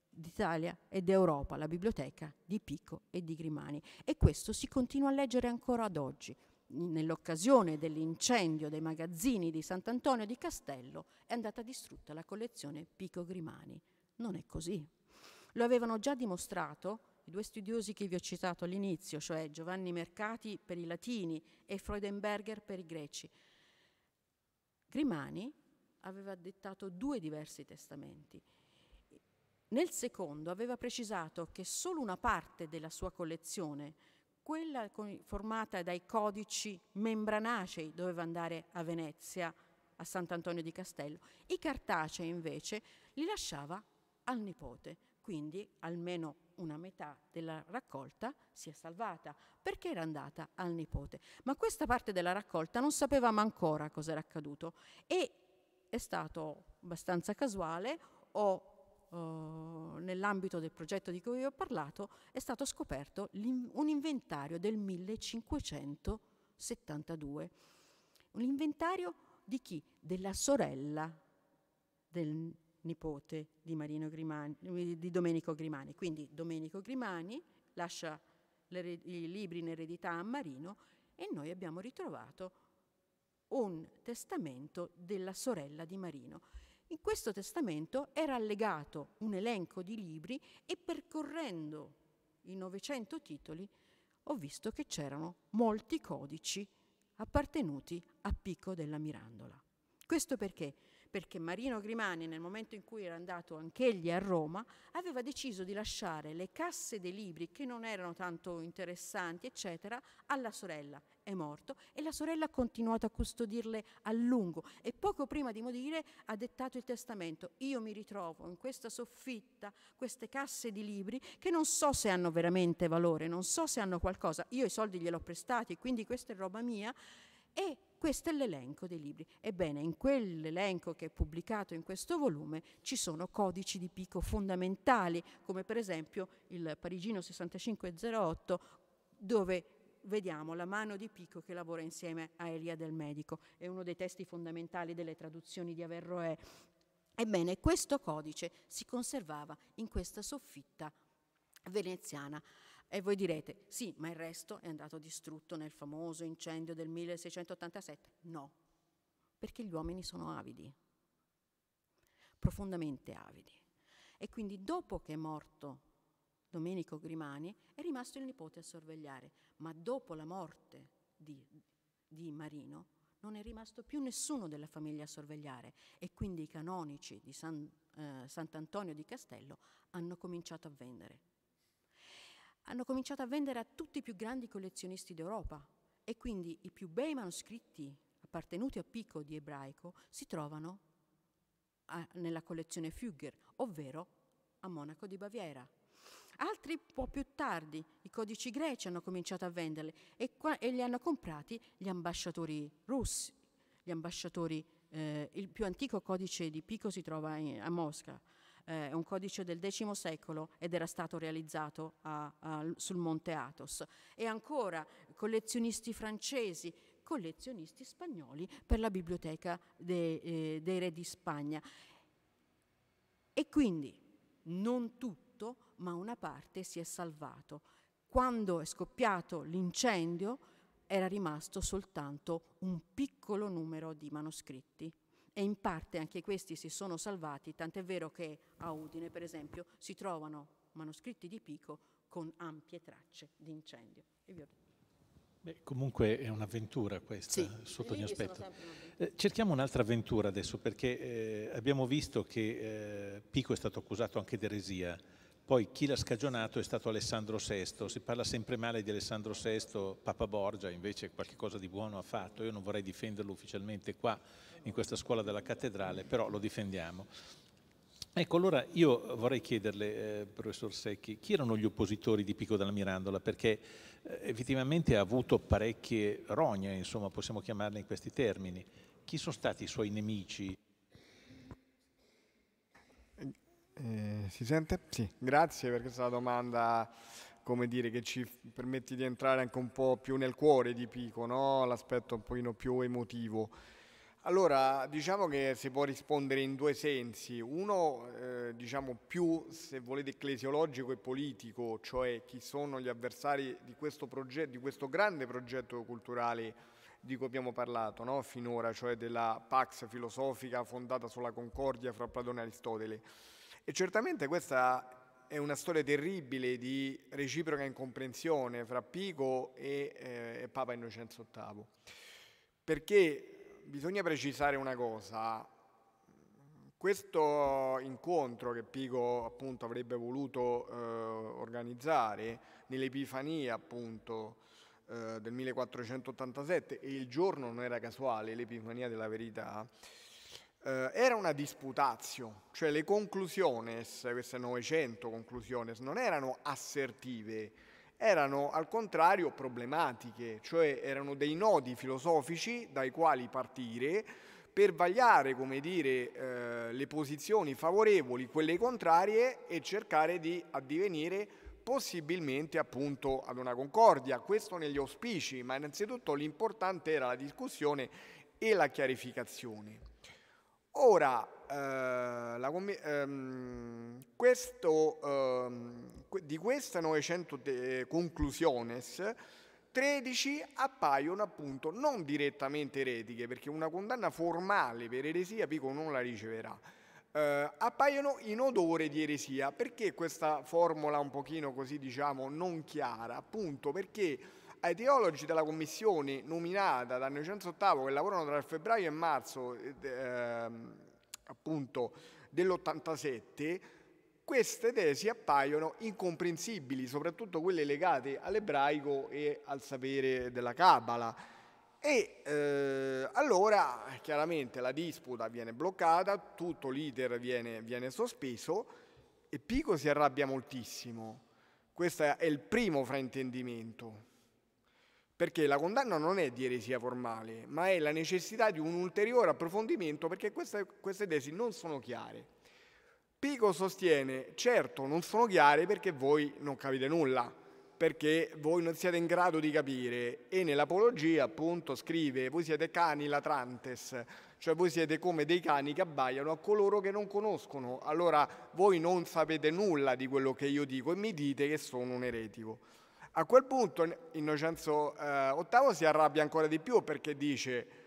d'Italia e d'Europa, la biblioteca di Pico e di Grimani. E questo si continua a leggere ancora ad oggi. Nell'occasione dell'incendio dei magazzini di Sant'Antonio di Castello è andata distrutta la collezione Pico Grimani. Non è così. Lo avevano già dimostrato i due studiosi che vi ho citato all'inizio, cioè Giovanni Mercati per i latini e Freudenberger per i greci. Grimani aveva dettato due diversi testamenti. Nel secondo aveva precisato che solo una parte della sua collezione, quella formata dai codici membranacei, doveva andare a Venezia, a Sant'Antonio di Castello, i cartacei invece li lasciava al nipote, quindi almeno una metà della raccolta si è salvata perché era andata al nipote. Ma questa parte della raccolta non sapevamo ancora cosa era accaduto e è stato abbastanza casuale o eh, nell'ambito del progetto di cui vi ho parlato è stato scoperto un inventario del 1572. Un inventario di chi? Della sorella del nipote di, Grimani, di Domenico Grimani. Quindi Domenico Grimani lascia i libri in eredità a Marino e noi abbiamo ritrovato un testamento della sorella di Marino. In questo testamento era allegato un elenco di libri e percorrendo i 900 titoli ho visto che c'erano molti codici appartenuti a Picco della Mirandola. Questo perché? perché Marino Grimani, nel momento in cui era andato anch'egli a Roma, aveva deciso di lasciare le casse dei libri, che non erano tanto interessanti, eccetera, alla sorella. È morto e la sorella ha continuato a custodirle a lungo e poco prima di morire ha dettato il testamento. Io mi ritrovo in questa soffitta, queste casse di libri che non so se hanno veramente valore, non so se hanno qualcosa. Io i soldi gliel'ho prestati, quindi questa è roba mia. E questo è l'elenco dei libri. Ebbene, in quell'elenco che è pubblicato in questo volume ci sono codici di Pico fondamentali, come per esempio il Parigino 6508, dove vediamo la mano di Pico che lavora insieme a Elia del Medico. È uno dei testi fondamentali delle traduzioni di Averroè. Ebbene, questo codice si conservava in questa soffitta veneziana. E voi direte, sì, ma il resto è andato distrutto nel famoso incendio del 1687. No, perché gli uomini sono avidi, profondamente avidi. E quindi dopo che è morto Domenico Grimani è rimasto il nipote a sorvegliare, ma dopo la morte di, di Marino non è rimasto più nessuno della famiglia a sorvegliare e quindi i canonici di San, eh, Sant'Antonio di Castello hanno cominciato a vendere hanno cominciato a vendere a tutti i più grandi collezionisti d'Europa e quindi i più bei manoscritti appartenuti a Pico di ebraico si trovano a, nella collezione Fugger, ovvero a Monaco di Baviera. Altri un po' più tardi, i codici greci hanno cominciato a venderli e, qua, e li hanno comprati gli ambasciatori russi, gli ambasciatori, eh, il più antico codice di Pico si trova in, a Mosca, eh, è un codice del X secolo ed era stato realizzato a, a, sul Monte Athos. E ancora collezionisti francesi, collezionisti spagnoli per la biblioteca de, eh, dei re di Spagna. E quindi non tutto, ma una parte si è salvato. Quando è scoppiato l'incendio era rimasto soltanto un piccolo numero di manoscritti e in parte anche questi si sono salvati, tant'è vero che a Udine, per esempio, si trovano manoscritti di Pico con ampie tracce di incendio. Beh, comunque è un'avventura questa, sì, sotto ogni aspetto. Eh, cerchiamo un'altra avventura adesso, perché eh, abbiamo visto che eh, Pico è stato accusato anche di eresia, poi chi l'ha scagionato è stato Alessandro VI, si parla sempre male di Alessandro VI, Papa Borgia invece qualcosa di buono ha fatto, io non vorrei difenderlo ufficialmente qua in questa scuola della cattedrale, però lo difendiamo. Ecco, allora io vorrei chiederle, eh, professor Secchi, chi erano gli oppositori di Pico della Mirandola? Perché eh, effettivamente ha avuto parecchie rogne, insomma, possiamo chiamarle in questi termini. Chi sono stati i suoi nemici? Eh, si sente? Sì, grazie per questa domanda come dire, che ci permette di entrare anche un po' più nel cuore di Pico, no? l'aspetto un pochino più emotivo. Allora, diciamo che si può rispondere in due sensi. Uno, eh, diciamo più, se volete, ecclesiologico e politico, cioè chi sono gli avversari di questo, progetto, di questo grande progetto culturale di cui abbiamo parlato no? finora, cioè della Pax filosofica fondata sulla concordia fra Platone e Aristotele. E certamente questa è una storia terribile di reciproca incomprensione fra Pico e, eh, e Papa Innocenzo VIII, perché bisogna precisare una cosa, questo incontro che Pico appunto, avrebbe voluto eh, organizzare nell'Epifania appunto, eh, del 1487 e il giorno non era casuale, l'Epifania della verità, eh, era una disputatio, cioè le conclusiones, queste 900 conclusiones, non erano assertive, erano al contrario problematiche, cioè erano dei nodi filosofici dai quali partire per vagliare come dire, eh, le posizioni favorevoli, quelle contrarie e cercare di addivenire possibilmente appunto ad una concordia. Questo negli auspici, ma innanzitutto l'importante era la discussione e la chiarificazione. Ora, eh, la, ehm, questo, ehm, di queste 900 eh, conclusiones, 13 appaiono appunto non direttamente eretiche, perché una condanna formale per eresia Pico non la riceverà. Eh, appaiono in odore di eresia. Perché questa formula un pochino così diciamo non chiara? Appunto perché ai teologi della commissione nominata da Innocenzo VIII che lavorano tra febbraio e marzo eh, appunto, dell'87, queste tesi appaiono incomprensibili, soprattutto quelle legate all'ebraico e al sapere della Cabala. E eh, allora chiaramente la disputa viene bloccata, tutto l'iter viene, viene sospeso e Pico si arrabbia moltissimo. Questo è il primo fraintendimento perché la condanna non è di eresia formale, ma è la necessità di un ulteriore approfondimento perché queste, queste tesi non sono chiare. Pico sostiene, certo non sono chiare perché voi non capite nulla, perché voi non siete in grado di capire e nell'apologia appunto scrive voi siete cani latrantes, cioè voi siete come dei cani che abbaiano a coloro che non conoscono, allora voi non sapete nulla di quello che io dico e mi dite che sono un eretico. A quel punto Innocenzo eh, VIII si arrabbia ancora di più perché dice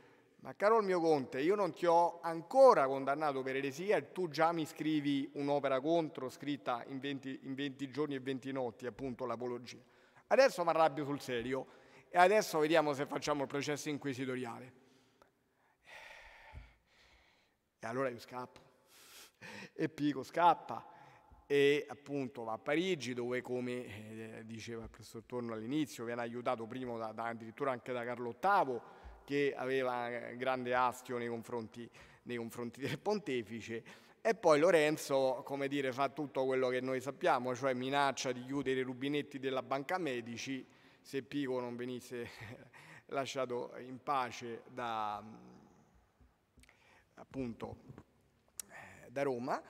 ma caro il mio conte, io non ti ho ancora condannato per eresia e tu già mi scrivi un'opera contro scritta in 20, in 20 giorni e 20 notti, appunto l'apologia. Adesso mi arrabbio sul serio e adesso vediamo se facciamo il processo inquisitoriale. E allora io scappo. E Pico scappa e appunto va a Parigi dove come eh, diceva il professor Torno all'inizio viene aiutato prima da, da, addirittura anche da Carlo VIII che aveva eh, grande astio nei confronti, nei confronti del pontefice e poi Lorenzo come dire fa tutto quello che noi sappiamo cioè minaccia di chiudere i rubinetti della banca medici se Pico non venisse lasciato in pace da mm, appunto eh, da Roma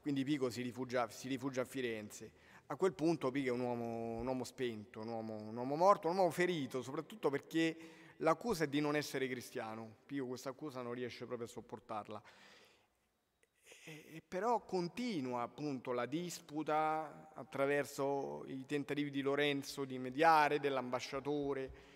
quindi Pico si rifugia, si rifugia a Firenze. A quel punto Pico è un uomo, un uomo spento, un uomo, un uomo, morto, un uomo ferito, soprattutto perché l'accusa è di non essere cristiano. Pico questa accusa non riesce proprio a sopportarla. E, e però continua appunto la disputa attraverso i tentativi di Lorenzo di mediare, dell'ambasciatore,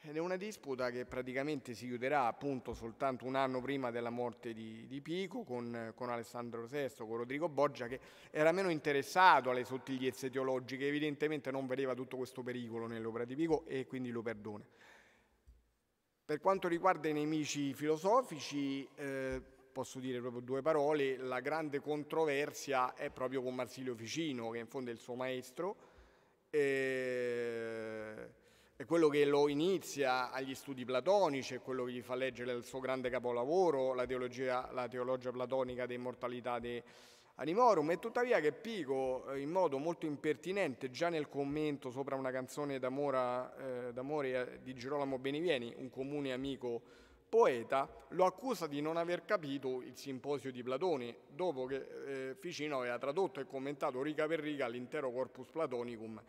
ed è una disputa che praticamente si chiuderà appunto soltanto un anno prima della morte di, di Pico con, con, Alessandro VI, con Rodrigo Borgia, che era meno interessato alle sottigliezze teologiche, evidentemente non vedeva tutto questo pericolo nell'opera di Pico e quindi lo perdona. Per quanto riguarda i nemici filosofici, eh, posso dire proprio due parole, la grande controversia è proprio con Marsilio Ficino, che in fondo è il suo maestro. Eh, è quello che lo inizia agli studi platonici, è quello che gli fa leggere il suo grande capolavoro, la teologia, la teologia platonica dell'immortalità di Animorum, e tuttavia che Pico, eh, in modo molto impertinente, già nel commento sopra una canzone d'amore, eh, d'amore eh, di Girolamo Benivieni, un comune amico poeta, lo accusa di non aver capito il simposio di Platone, dopo che eh, Ficino aveva tradotto e commentato riga per riga l'intero corpus platonicum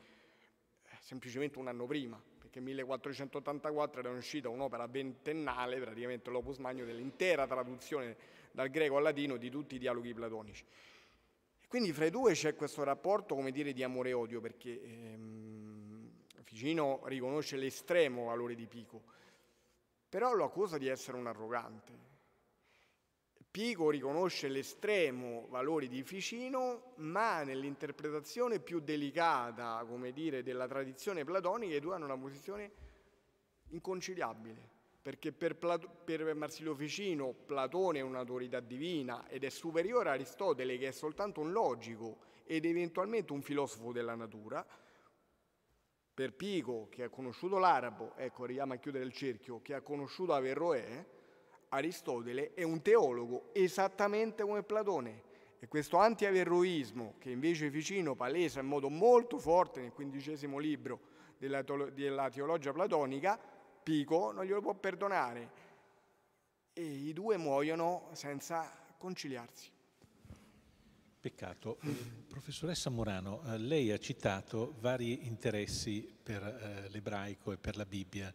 eh, semplicemente un anno prima perché 1484 era uscita un'opera ventennale, praticamente l'opus magnum dell'intera traduzione dal greco al latino di tutti i dialoghi platonici. Quindi fra i due c'è questo rapporto, come dire, di amore e odio, perché ehm, Ficino riconosce l'estremo valore di Pico, però lo accusa di essere un arrogante. Pico riconosce l'estremo valore di Ficino, ma nell'interpretazione più delicata, come dire, della tradizione platonica, i due hanno una posizione inconciliabile, perché per, Plato, per Marsilio Ficino Platone è un'autorità divina ed è superiore a Aristotele, che è soltanto un logico ed eventualmente un filosofo della natura, per Pico, che ha conosciuto l'arabo, ecco, richiama a chiudere il cerchio, che ha conosciuto Averroè, Aristotele è un teologo esattamente come Platone e questo antiaverroismo che invece Ficino palesa in modo molto forte nel quindicesimo libro della, della teologia platonica, Pico non glielo può perdonare e i due muoiono senza conciliarsi. Peccato. Eh, professoressa Morano, eh, lei ha citato vari interessi per eh, l'ebraico e per la Bibbia.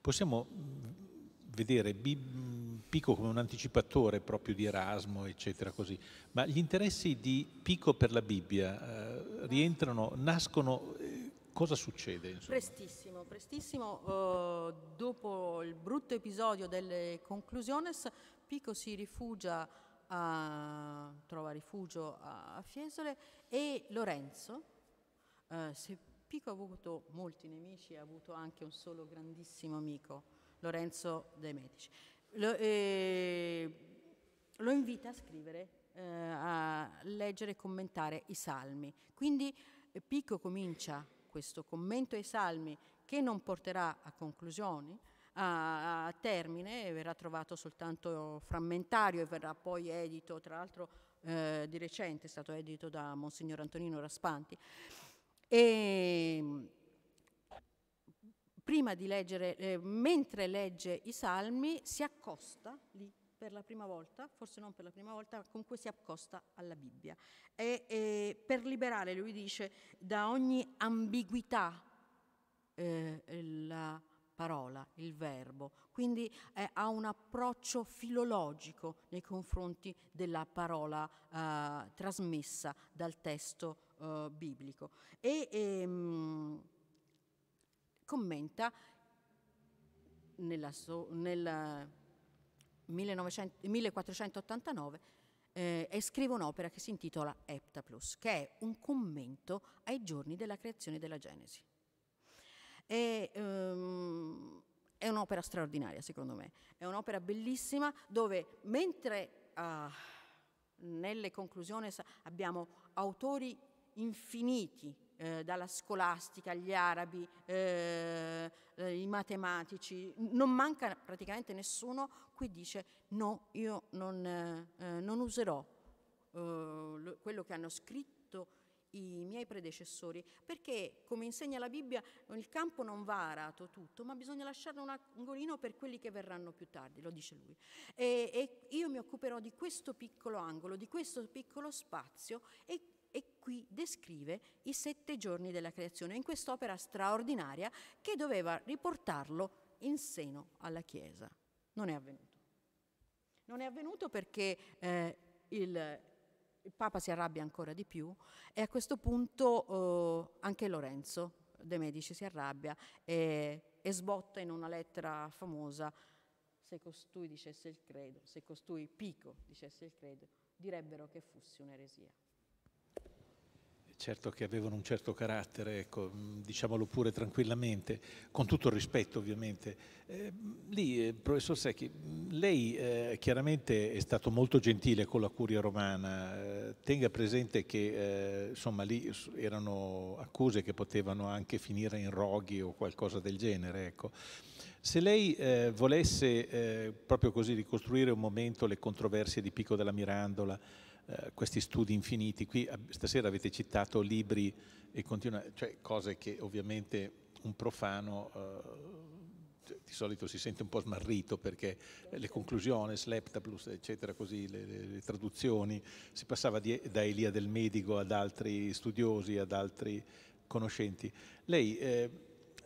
Possiamo mm, vedere Pico come un anticipatore proprio di Erasmo, eccetera, così. Ma gli interessi di Pico per la Bibbia eh, rientrano, nascono, eh, cosa succede? Insomma? Prestissimo, prestissimo. Uh, dopo il brutto episodio delle conclusiones, Pico si rifugia a, trova rifugio a, Fiesole e Lorenzo, uh, se Pico ha avuto molti nemici, ha avuto anche un solo grandissimo amico, Lorenzo De Medici. Lo, eh, lo invita a scrivere, eh, a leggere e commentare i salmi. Quindi eh, Picco comincia questo commento ai salmi che non porterà a conclusioni, a, a termine, verrà trovato soltanto frammentario e verrà poi edito, tra l'altro eh, di recente è stato edito da Monsignor Antonino Raspanti. E, ehm, prima di leggere, eh, mentre legge i salmi, si accosta lì per la prima volta, forse non per la prima volta, ma comunque si accosta alla Bibbia. E, e per liberare, lui dice, da ogni ambiguità eh, la parola, il verbo. Quindi eh, ha un approccio filologico nei confronti della parola eh, trasmessa dal testo eh, biblico. E, ehm, commenta nella, nel 1900, 1489 eh, e scrive un'opera che si intitola Heptaplus, che è un commento ai giorni della creazione della Genesi. E, um, è un'opera straordinaria, secondo me. È un'opera bellissima dove, mentre uh, nelle conclusioni abbiamo autori infiniti eh, dalla scolastica, agli arabi, eh, eh, i matematici, non manca praticamente nessuno qui dice no, io non, eh, eh non userò eh, lo, quello che hanno scritto i miei predecessori, perché come insegna la Bibbia il campo non va arato tutto, ma bisogna lasciare un angolino per quelli che verranno più tardi, lo dice lui. E, e io mi occuperò di questo piccolo angolo, di questo piccolo spazio e e qui descrive i sette giorni della creazione in quest'opera straordinaria che doveva riportarlo in seno alla Chiesa. Non è avvenuto. Non è avvenuto perché eh, il, il, Papa si arrabbia ancora di più e a questo punto eh, anche Lorenzo De Medici si arrabbia e, e sbotta in una lettera famosa se costui dicesse il credo, se costui Pico dicesse il credo, direbbero che fosse un'eresia certo che avevano un certo carattere, ecco, mm, diciamolo pure tranquillamente, con tutto il rispetto ovviamente. Eh, lì, eh, professor Secchi, mm, lei eh, chiaramente è stato molto gentile con la curia romana, eh, tenga presente che eh, insomma lì erano accuse che potevano anche finire in roghi o qualcosa del genere, ecco. Se lei eh, volesse eh, proprio così ricostruire un momento le controversie di Pico della Mirandola, eh, questi studi infiniti. Qui eh, stasera avete citato libri e continua, cioè cose che ovviamente un profano eh, cioè, di solito si sente un po' smarrito perché le conclusioni, Sleptablus, eccetera, così, le, le, le traduzioni, si passava di, da Elia del Medico ad altri studiosi, ad altri conoscenti. Lei eh,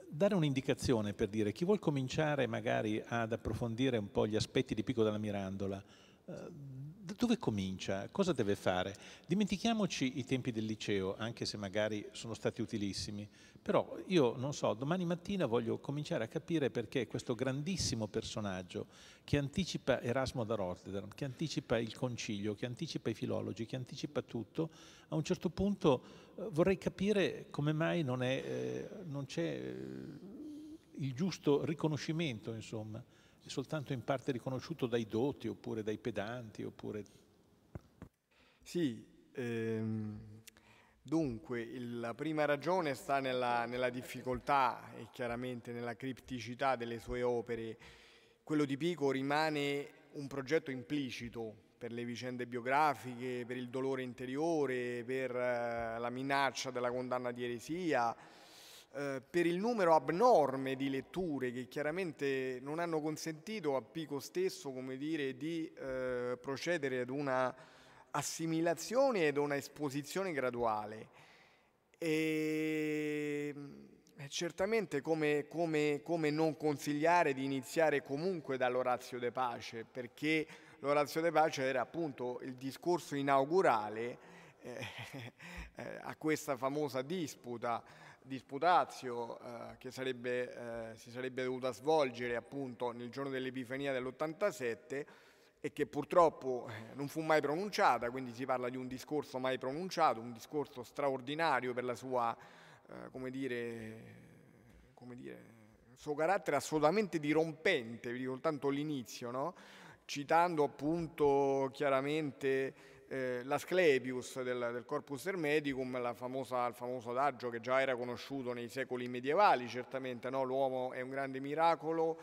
dare un'indicazione per dire chi vuol cominciare magari ad approfondire un po' gli aspetti di Pico della Mirandola, eh, dove comincia? Cosa deve fare? Dimentichiamoci i tempi del liceo, anche se magari sono stati utilissimi, però io non so, domani mattina voglio cominciare a capire perché questo grandissimo personaggio che anticipa Erasmo da Rotterdam, che anticipa il concilio, che anticipa i filologi, che anticipa tutto, a un certo punto eh, vorrei capire come mai eh, non, c'è eh, il giusto riconoscimento, insomma è soltanto in parte riconosciuto dai doti oppure dai pedanti oppure... Sì, ehm, dunque il, la prima ragione sta nella, nella difficoltà e chiaramente nella cripticità delle sue opere. Quello di Pico rimane un progetto implicito per le vicende biografiche, per il dolore interiore, per eh, la minaccia della condanna di eresia, eh, per il numero abnorme di letture che chiaramente non hanno consentito a Pico stesso dire, di eh, procedere ad una assimilazione ed una esposizione graduale. E eh, certamente come, come, come non consigliare di iniziare comunque dall'Orazio de Pace, perché l'Orazio de Pace era appunto il discorso inaugurale eh, eh a questa famosa disputa disputazio eh, che sarebbe, eh, si sarebbe dovuta svolgere appunto nel giorno dell'Epifania dell'87 e che purtroppo eh, non fu mai pronunciata, quindi si parla di un discorso mai pronunciato, un discorso straordinario per la sua, eh, come dire, come dire, il suo carattere assolutamente dirompente, vi dico soltanto l'inizio, no? citando appunto chiaramente eh, l'asclepius del, del, corpus hermeticum, famosa, il famoso adagio che già era conosciuto nei secoli medievali, certamente no? l'uomo è un grande miracolo,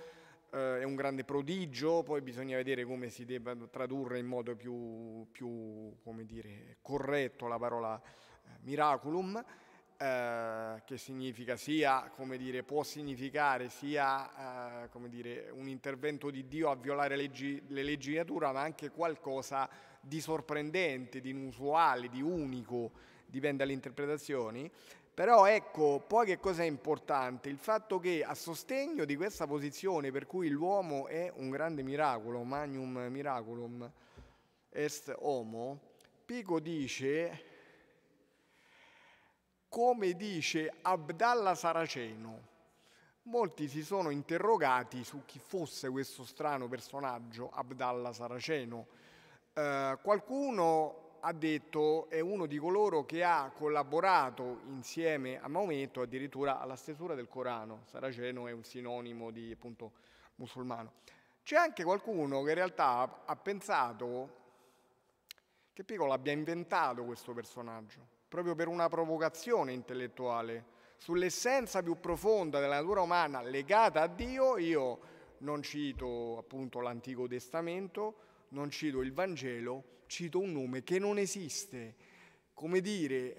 eh, è un grande prodigio, poi bisogna vedere come si debba tradurre in modo più, più dire, corretto la parola eh, miraculum. Eh, che significa sia, come dire, può significare sia eh, come dire, un intervento di Dio a violare leggi, le leggi di natura, ma anche qualcosa di di sorprendente, di inusuale, di unico, dipende dalle interpretazioni. Però ecco, poi che cosa è importante? Il fatto che a sostegno di questa posizione per cui l'uomo è un grande miracolo, magnum miraculum est homo, Pico dice, come dice Abdallah Saraceno, molti si sono interrogati su chi fosse questo strano personaggio, Abdallah Saraceno, eh, qualcuno ha detto è uno di coloro che ha collaborato insieme a Maometto addirittura alla stesura del Corano. Saraceno è un sinonimo di appunto musulmano. C'è anche qualcuno che in realtà ha pensato che Piccolo abbia inventato questo personaggio, proprio per una provocazione intellettuale sull'essenza più profonda della natura umana legata a Dio. Io non cito appunto l'Antico Testamento, non cito il Vangelo, cito un nome che non esiste. Come dire,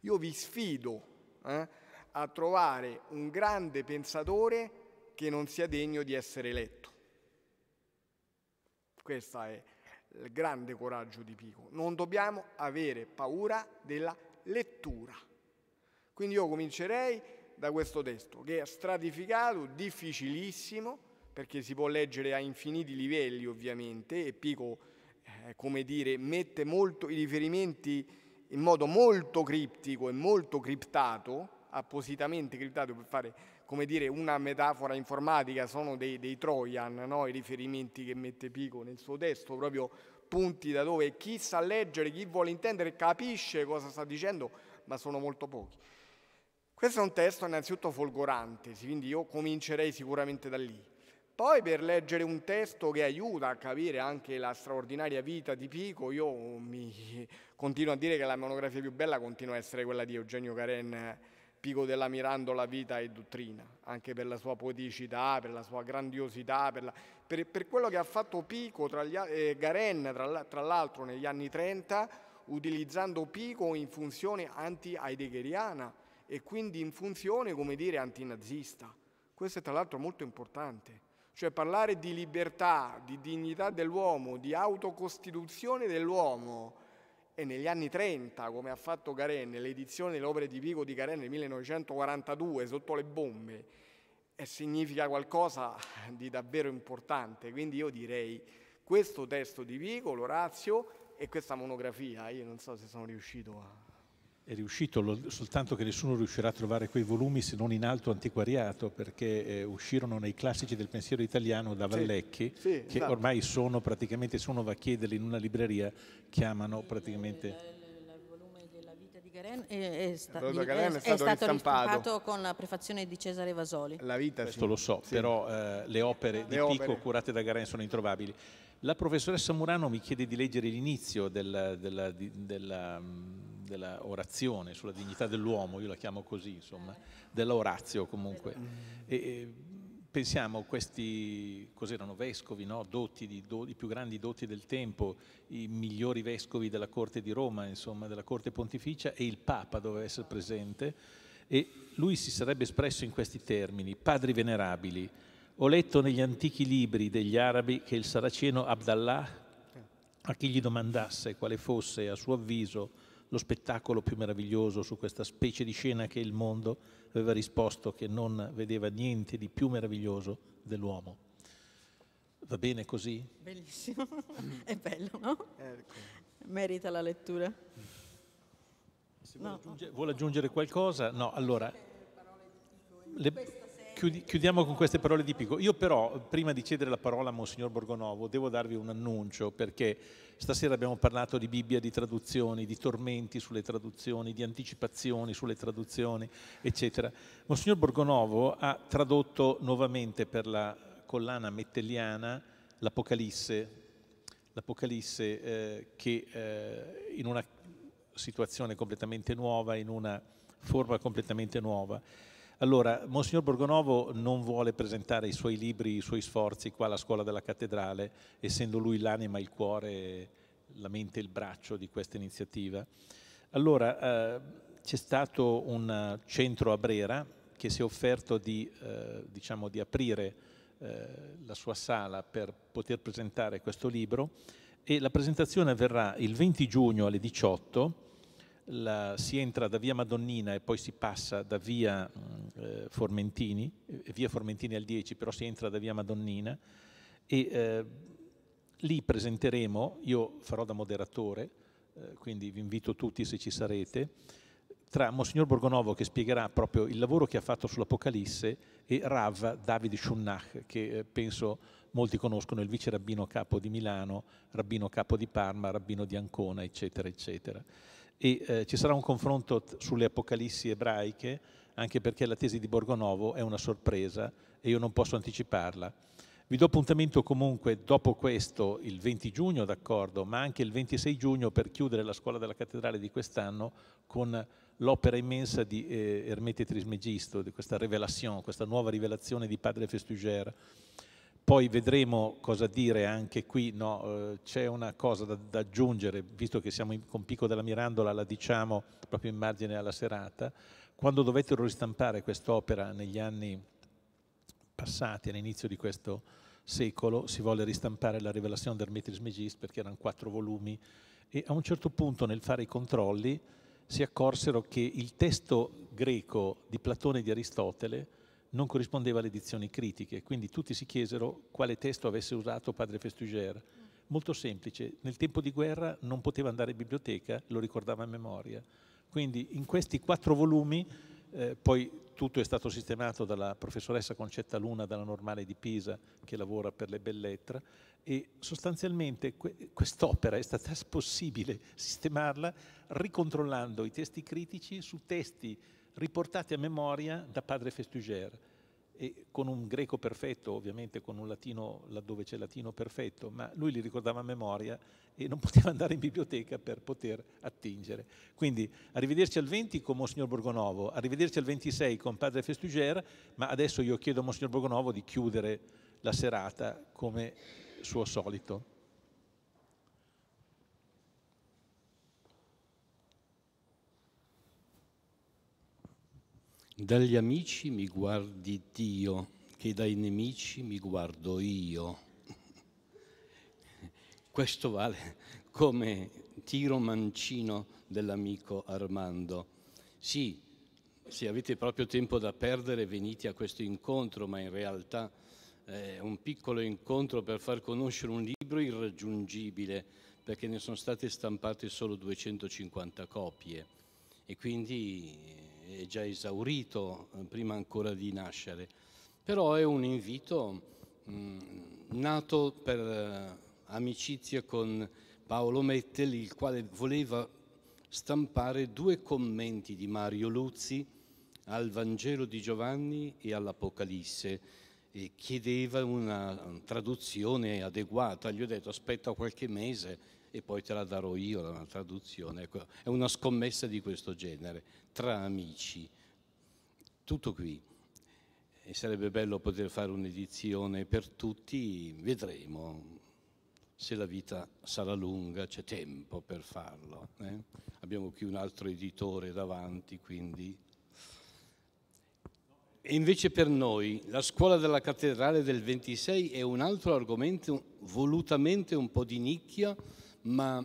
io vi sfido eh, a trovare un grande pensatore che non sia degno di essere eletto. Questo è il grande coraggio di Pico. Non dobbiamo avere paura della lettura. Quindi io comincerei da questo testo che è stratificato, difficilissimo, perché si può leggere a infiniti livelli ovviamente e Pico, eh, come dire, mette molto i riferimenti in modo molto criptico e molto criptato, appositamente criptato per fare, come dire, una metafora informatica, sono dei, dei Trojan, no? i riferimenti che mette Pico nel suo testo, proprio punti da dove chi sa leggere, chi vuole intendere, capisce cosa sta dicendo, ma sono molto pochi. Questo è un testo innanzitutto folgorante, quindi io comincerei sicuramente da lì. Poi per leggere un testo che aiuta a capire anche la straordinaria vita di Pico, io mi continuo a dire che la monografia più bella continua a essere quella di Eugenio Caren, Pico della Mirandola, Vita e Dottrina, anche per la sua poeticità, per la sua grandiosità, per, la, per, per quello che ha fatto Pico, tra gli, eh, Garen tra, tra l'altro negli anni 30, utilizzando Pico in funzione anti-heideggeriana e quindi in funzione, come dire, antinazista. Questo è tra l'altro molto importante. Cioè parlare di libertà, di dignità dell'uomo, di autocostituzione dell'uomo, e negli anni 30, come ha fatto Carenne, l'edizione delle opere di Vico di Carenne nel 1942, sotto le bombe, eh, significa qualcosa di davvero importante. Quindi io direi questo testo di Vico, l'Orazio e questa monografia, io non so se sono riuscito a è riuscito, soltanto che nessuno riuscirà a trovare quei volumi se non in alto antiquariato, perché eh, uscirono nei classici del pensiero italiano da Vallecchi, sì, sì, che esatto. ormai sono praticamente, se uno va a chiederli in una libreria, chiamano praticamente... Il, volume della vita di Garen è, è, sta, il, Garen è, è stato, ristampato. ristampato. con la prefazione di Cesare Vasoli. La vita, Questo sì. lo so, però eh, le opere le di opere. Pico curate da Garen sono introvabili. La professoressa Murano mi chiede di leggere l'inizio della, della, della, mm, della della orazione sulla dignità dell'uomo, io la chiamo così, insomma, dell'orazio comunque. E, e pensiamo questi, cos'erano, vescovi, no? Doti, do, i più grandi doti del tempo, i migliori vescovi della corte di Roma, insomma, della corte pontificia, e il Papa doveva essere presente, e lui si sarebbe espresso in questi termini, padri venerabili, ho letto negli antichi libri degli arabi che il saraceno Abdallah, a chi gli domandasse quale fosse a suo avviso lo spettacolo più meraviglioso su questa specie di scena che il mondo aveva risposto che non vedeva niente di più meraviglioso dell'uomo. Va bene così? Bellissimo, è bello, no? Ecco. Merita la lettura. Vuole, no. aggiungere, vuole, aggiungere, qualcosa? No, allora... Le chiudiamo con queste parole di Pico. Io però, prima di cedere la parola a Monsignor Borgonovo, devo darvi un annuncio perché Stasera abbiamo parlato di Bibbia, di traduzioni, di tormenti sulle traduzioni, di anticipazioni sulle traduzioni, eccetera. Monsignor Borgonovo ha tradotto nuovamente per la collana metelliana l'Apocalisse, l'Apocalisse eh, che eh, in una situazione completamente nuova, in una forma completamente nuova. Allora, Monsignor Borgonovo non vuole presentare i suoi libri, i suoi sforzi qua alla Scuola della Cattedrale, essendo lui l'anima, il cuore, la mente il braccio di questa iniziativa. Allora, eh, c'è stato un centro a Brera che si è offerto di, eh, diciamo, di aprire eh, la sua sala per poter presentare questo libro e la presentazione avverrà il 20 giugno alle 18 la, si entra da via Madonnina e poi si passa da via mm, eh, Formentini, eh, via Formentini al 10, però si entra da via Madonnina e eh, lì presenteremo, io farò da moderatore, eh, quindi vi invito tutti se ci sarete, tra Monsignor Borgonovo che spiegherà proprio il lavoro che ha fatto sull'Apocalisse e Rav David Shunnach che eh, penso molti conoscono il vice rabbino capo di Milano, rabbino capo di Parma, rabbino di Ancona, eccetera, eccetera e eh, ci sarà un confronto sulle apocalissi ebraiche, anche perché la tesi di Borgonovo è una sorpresa e io non posso anticiparla. Vi do appuntamento comunque dopo questo, il 20 giugno, d'accordo, ma anche il 26 giugno per chiudere la scuola della cattedrale di quest'anno con l'opera immensa di eh, Ermete Trismegisto, di questa, questa nuova rivelazione di Padre Festiger poi vedremo cosa dire anche qui, no, eh, c'è una cosa da, da, aggiungere, visto che siamo in, con Pico della Mirandola, la diciamo proprio in margine alla serata, quando dovettero ristampare quest'opera negli anni passati, all'inizio di questo secolo, si volle ristampare la rivelazione del Metris Megis perché erano quattro volumi e a un certo punto nel fare i controlli si accorsero che il testo greco di Platone e di Aristotele non corrispondeva alle edizioni critiche, quindi tutti si chiesero quale testo avesse usato padre Festuger. Molto semplice, nel tempo di guerra non poteva andare in biblioteca, lo ricordava a memoria. Quindi in questi quattro volumi, eh, poi tutto è stato sistemato dalla professoressa Concetta Luna dalla Normale di Pisa, che lavora per le belle lettere, e sostanzialmente quest'opera è stata possibile sistemarla ricontrollando i testi critici su testi riportati a memoria da padre Festuger, e con un greco perfetto, ovviamente con un latino laddove c'è latino perfetto, ma lui li ricordava a memoria e non poteva andare in biblioteca per poter attingere. Quindi arrivederci al 20 con Monsignor Borgonovo, arrivederci al 26 con Padre Festuger, ma adesso io chiedo a Monsignor Borgonovo di chiudere la serata come suo solito. Dagli amici mi guardi Dio, che dai nemici mi guardo io. Questo vale come tiro mancino dell'amico Armando. Sì, se avete proprio tempo da perdere venite a questo incontro, ma in realtà eh, è un piccolo incontro per far conoscere un libro irraggiungibile, perché ne sono state stampate solo 250 copie e quindi è già esaurito eh, prima ancora di nascere, però è un invito mh, mm, nato per eh, amicizia con Paolo Mettel, il quale voleva stampare due commenti di Mario Luzzi al Vangelo di Giovanni e all'Apocalisse e chiedeva una mm, traduzione adeguata. Gli ho detto aspetta qualche mese e poi te la darò io la traduzione. Ecco, è una scommessa di questo genere, tra amici. Tutto qui. E sarebbe bello poter fare un'edizione per tutti, vedremo se la vita sarà lunga, c'è tempo per farlo. Eh? Abbiamo qui un altro editore davanti, quindi e invece per noi la scuola della cattedrale del 26 è un altro argomento volutamente un po' di nicchia ma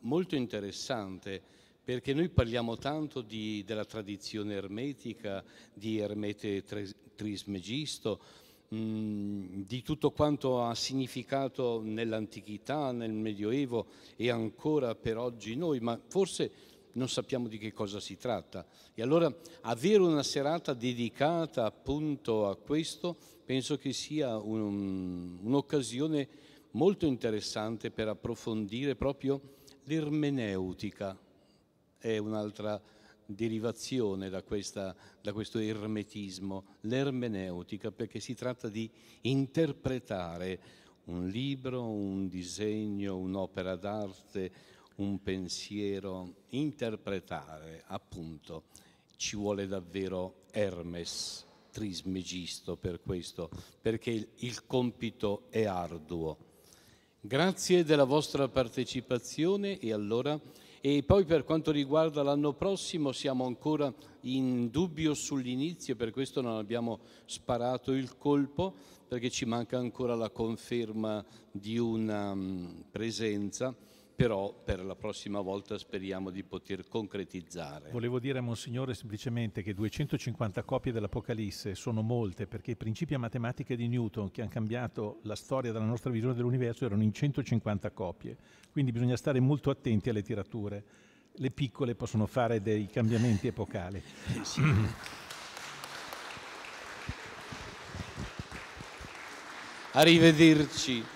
molto interessante perché noi parliamo tanto di, della tradizione ermetica, di Ermete Trismegisto, mm, di tutto quanto ha significato nell'antichità, nel Medioevo e ancora per oggi noi, ma forse non sappiamo di che cosa si tratta. E allora avere una serata dedicata appunto a questo penso che sia un, un'occasione molto interessante per approfondire proprio l'ermeneutica, è un'altra derivazione da, questa, da, questo ermetismo, l'ermeneutica, perché si tratta di interpretare un libro, un disegno, un'opera d'arte, un pensiero, interpretare appunto. Ci vuole davvero Hermes Trismegisto per questo, perché il compito è arduo Grazie della vostra partecipazione e allora e poi per quanto riguarda l'anno prossimo siamo ancora in dubbio sull'inizio, per questo non abbiamo sparato il colpo perché ci manca ancora la conferma di una mm, presenza però per la prossima volta speriamo di poter concretizzare. Volevo dire a Monsignore semplicemente che 250 copie dell'Apocalisse sono molte perché i principi a matematica di Newton che hanno cambiato la storia della nostra visione dell'universo erano in 150 copie, quindi bisogna stare molto attenti alle tirature. Le piccole possono fare dei cambiamenti epocali. sì. Arrivederci.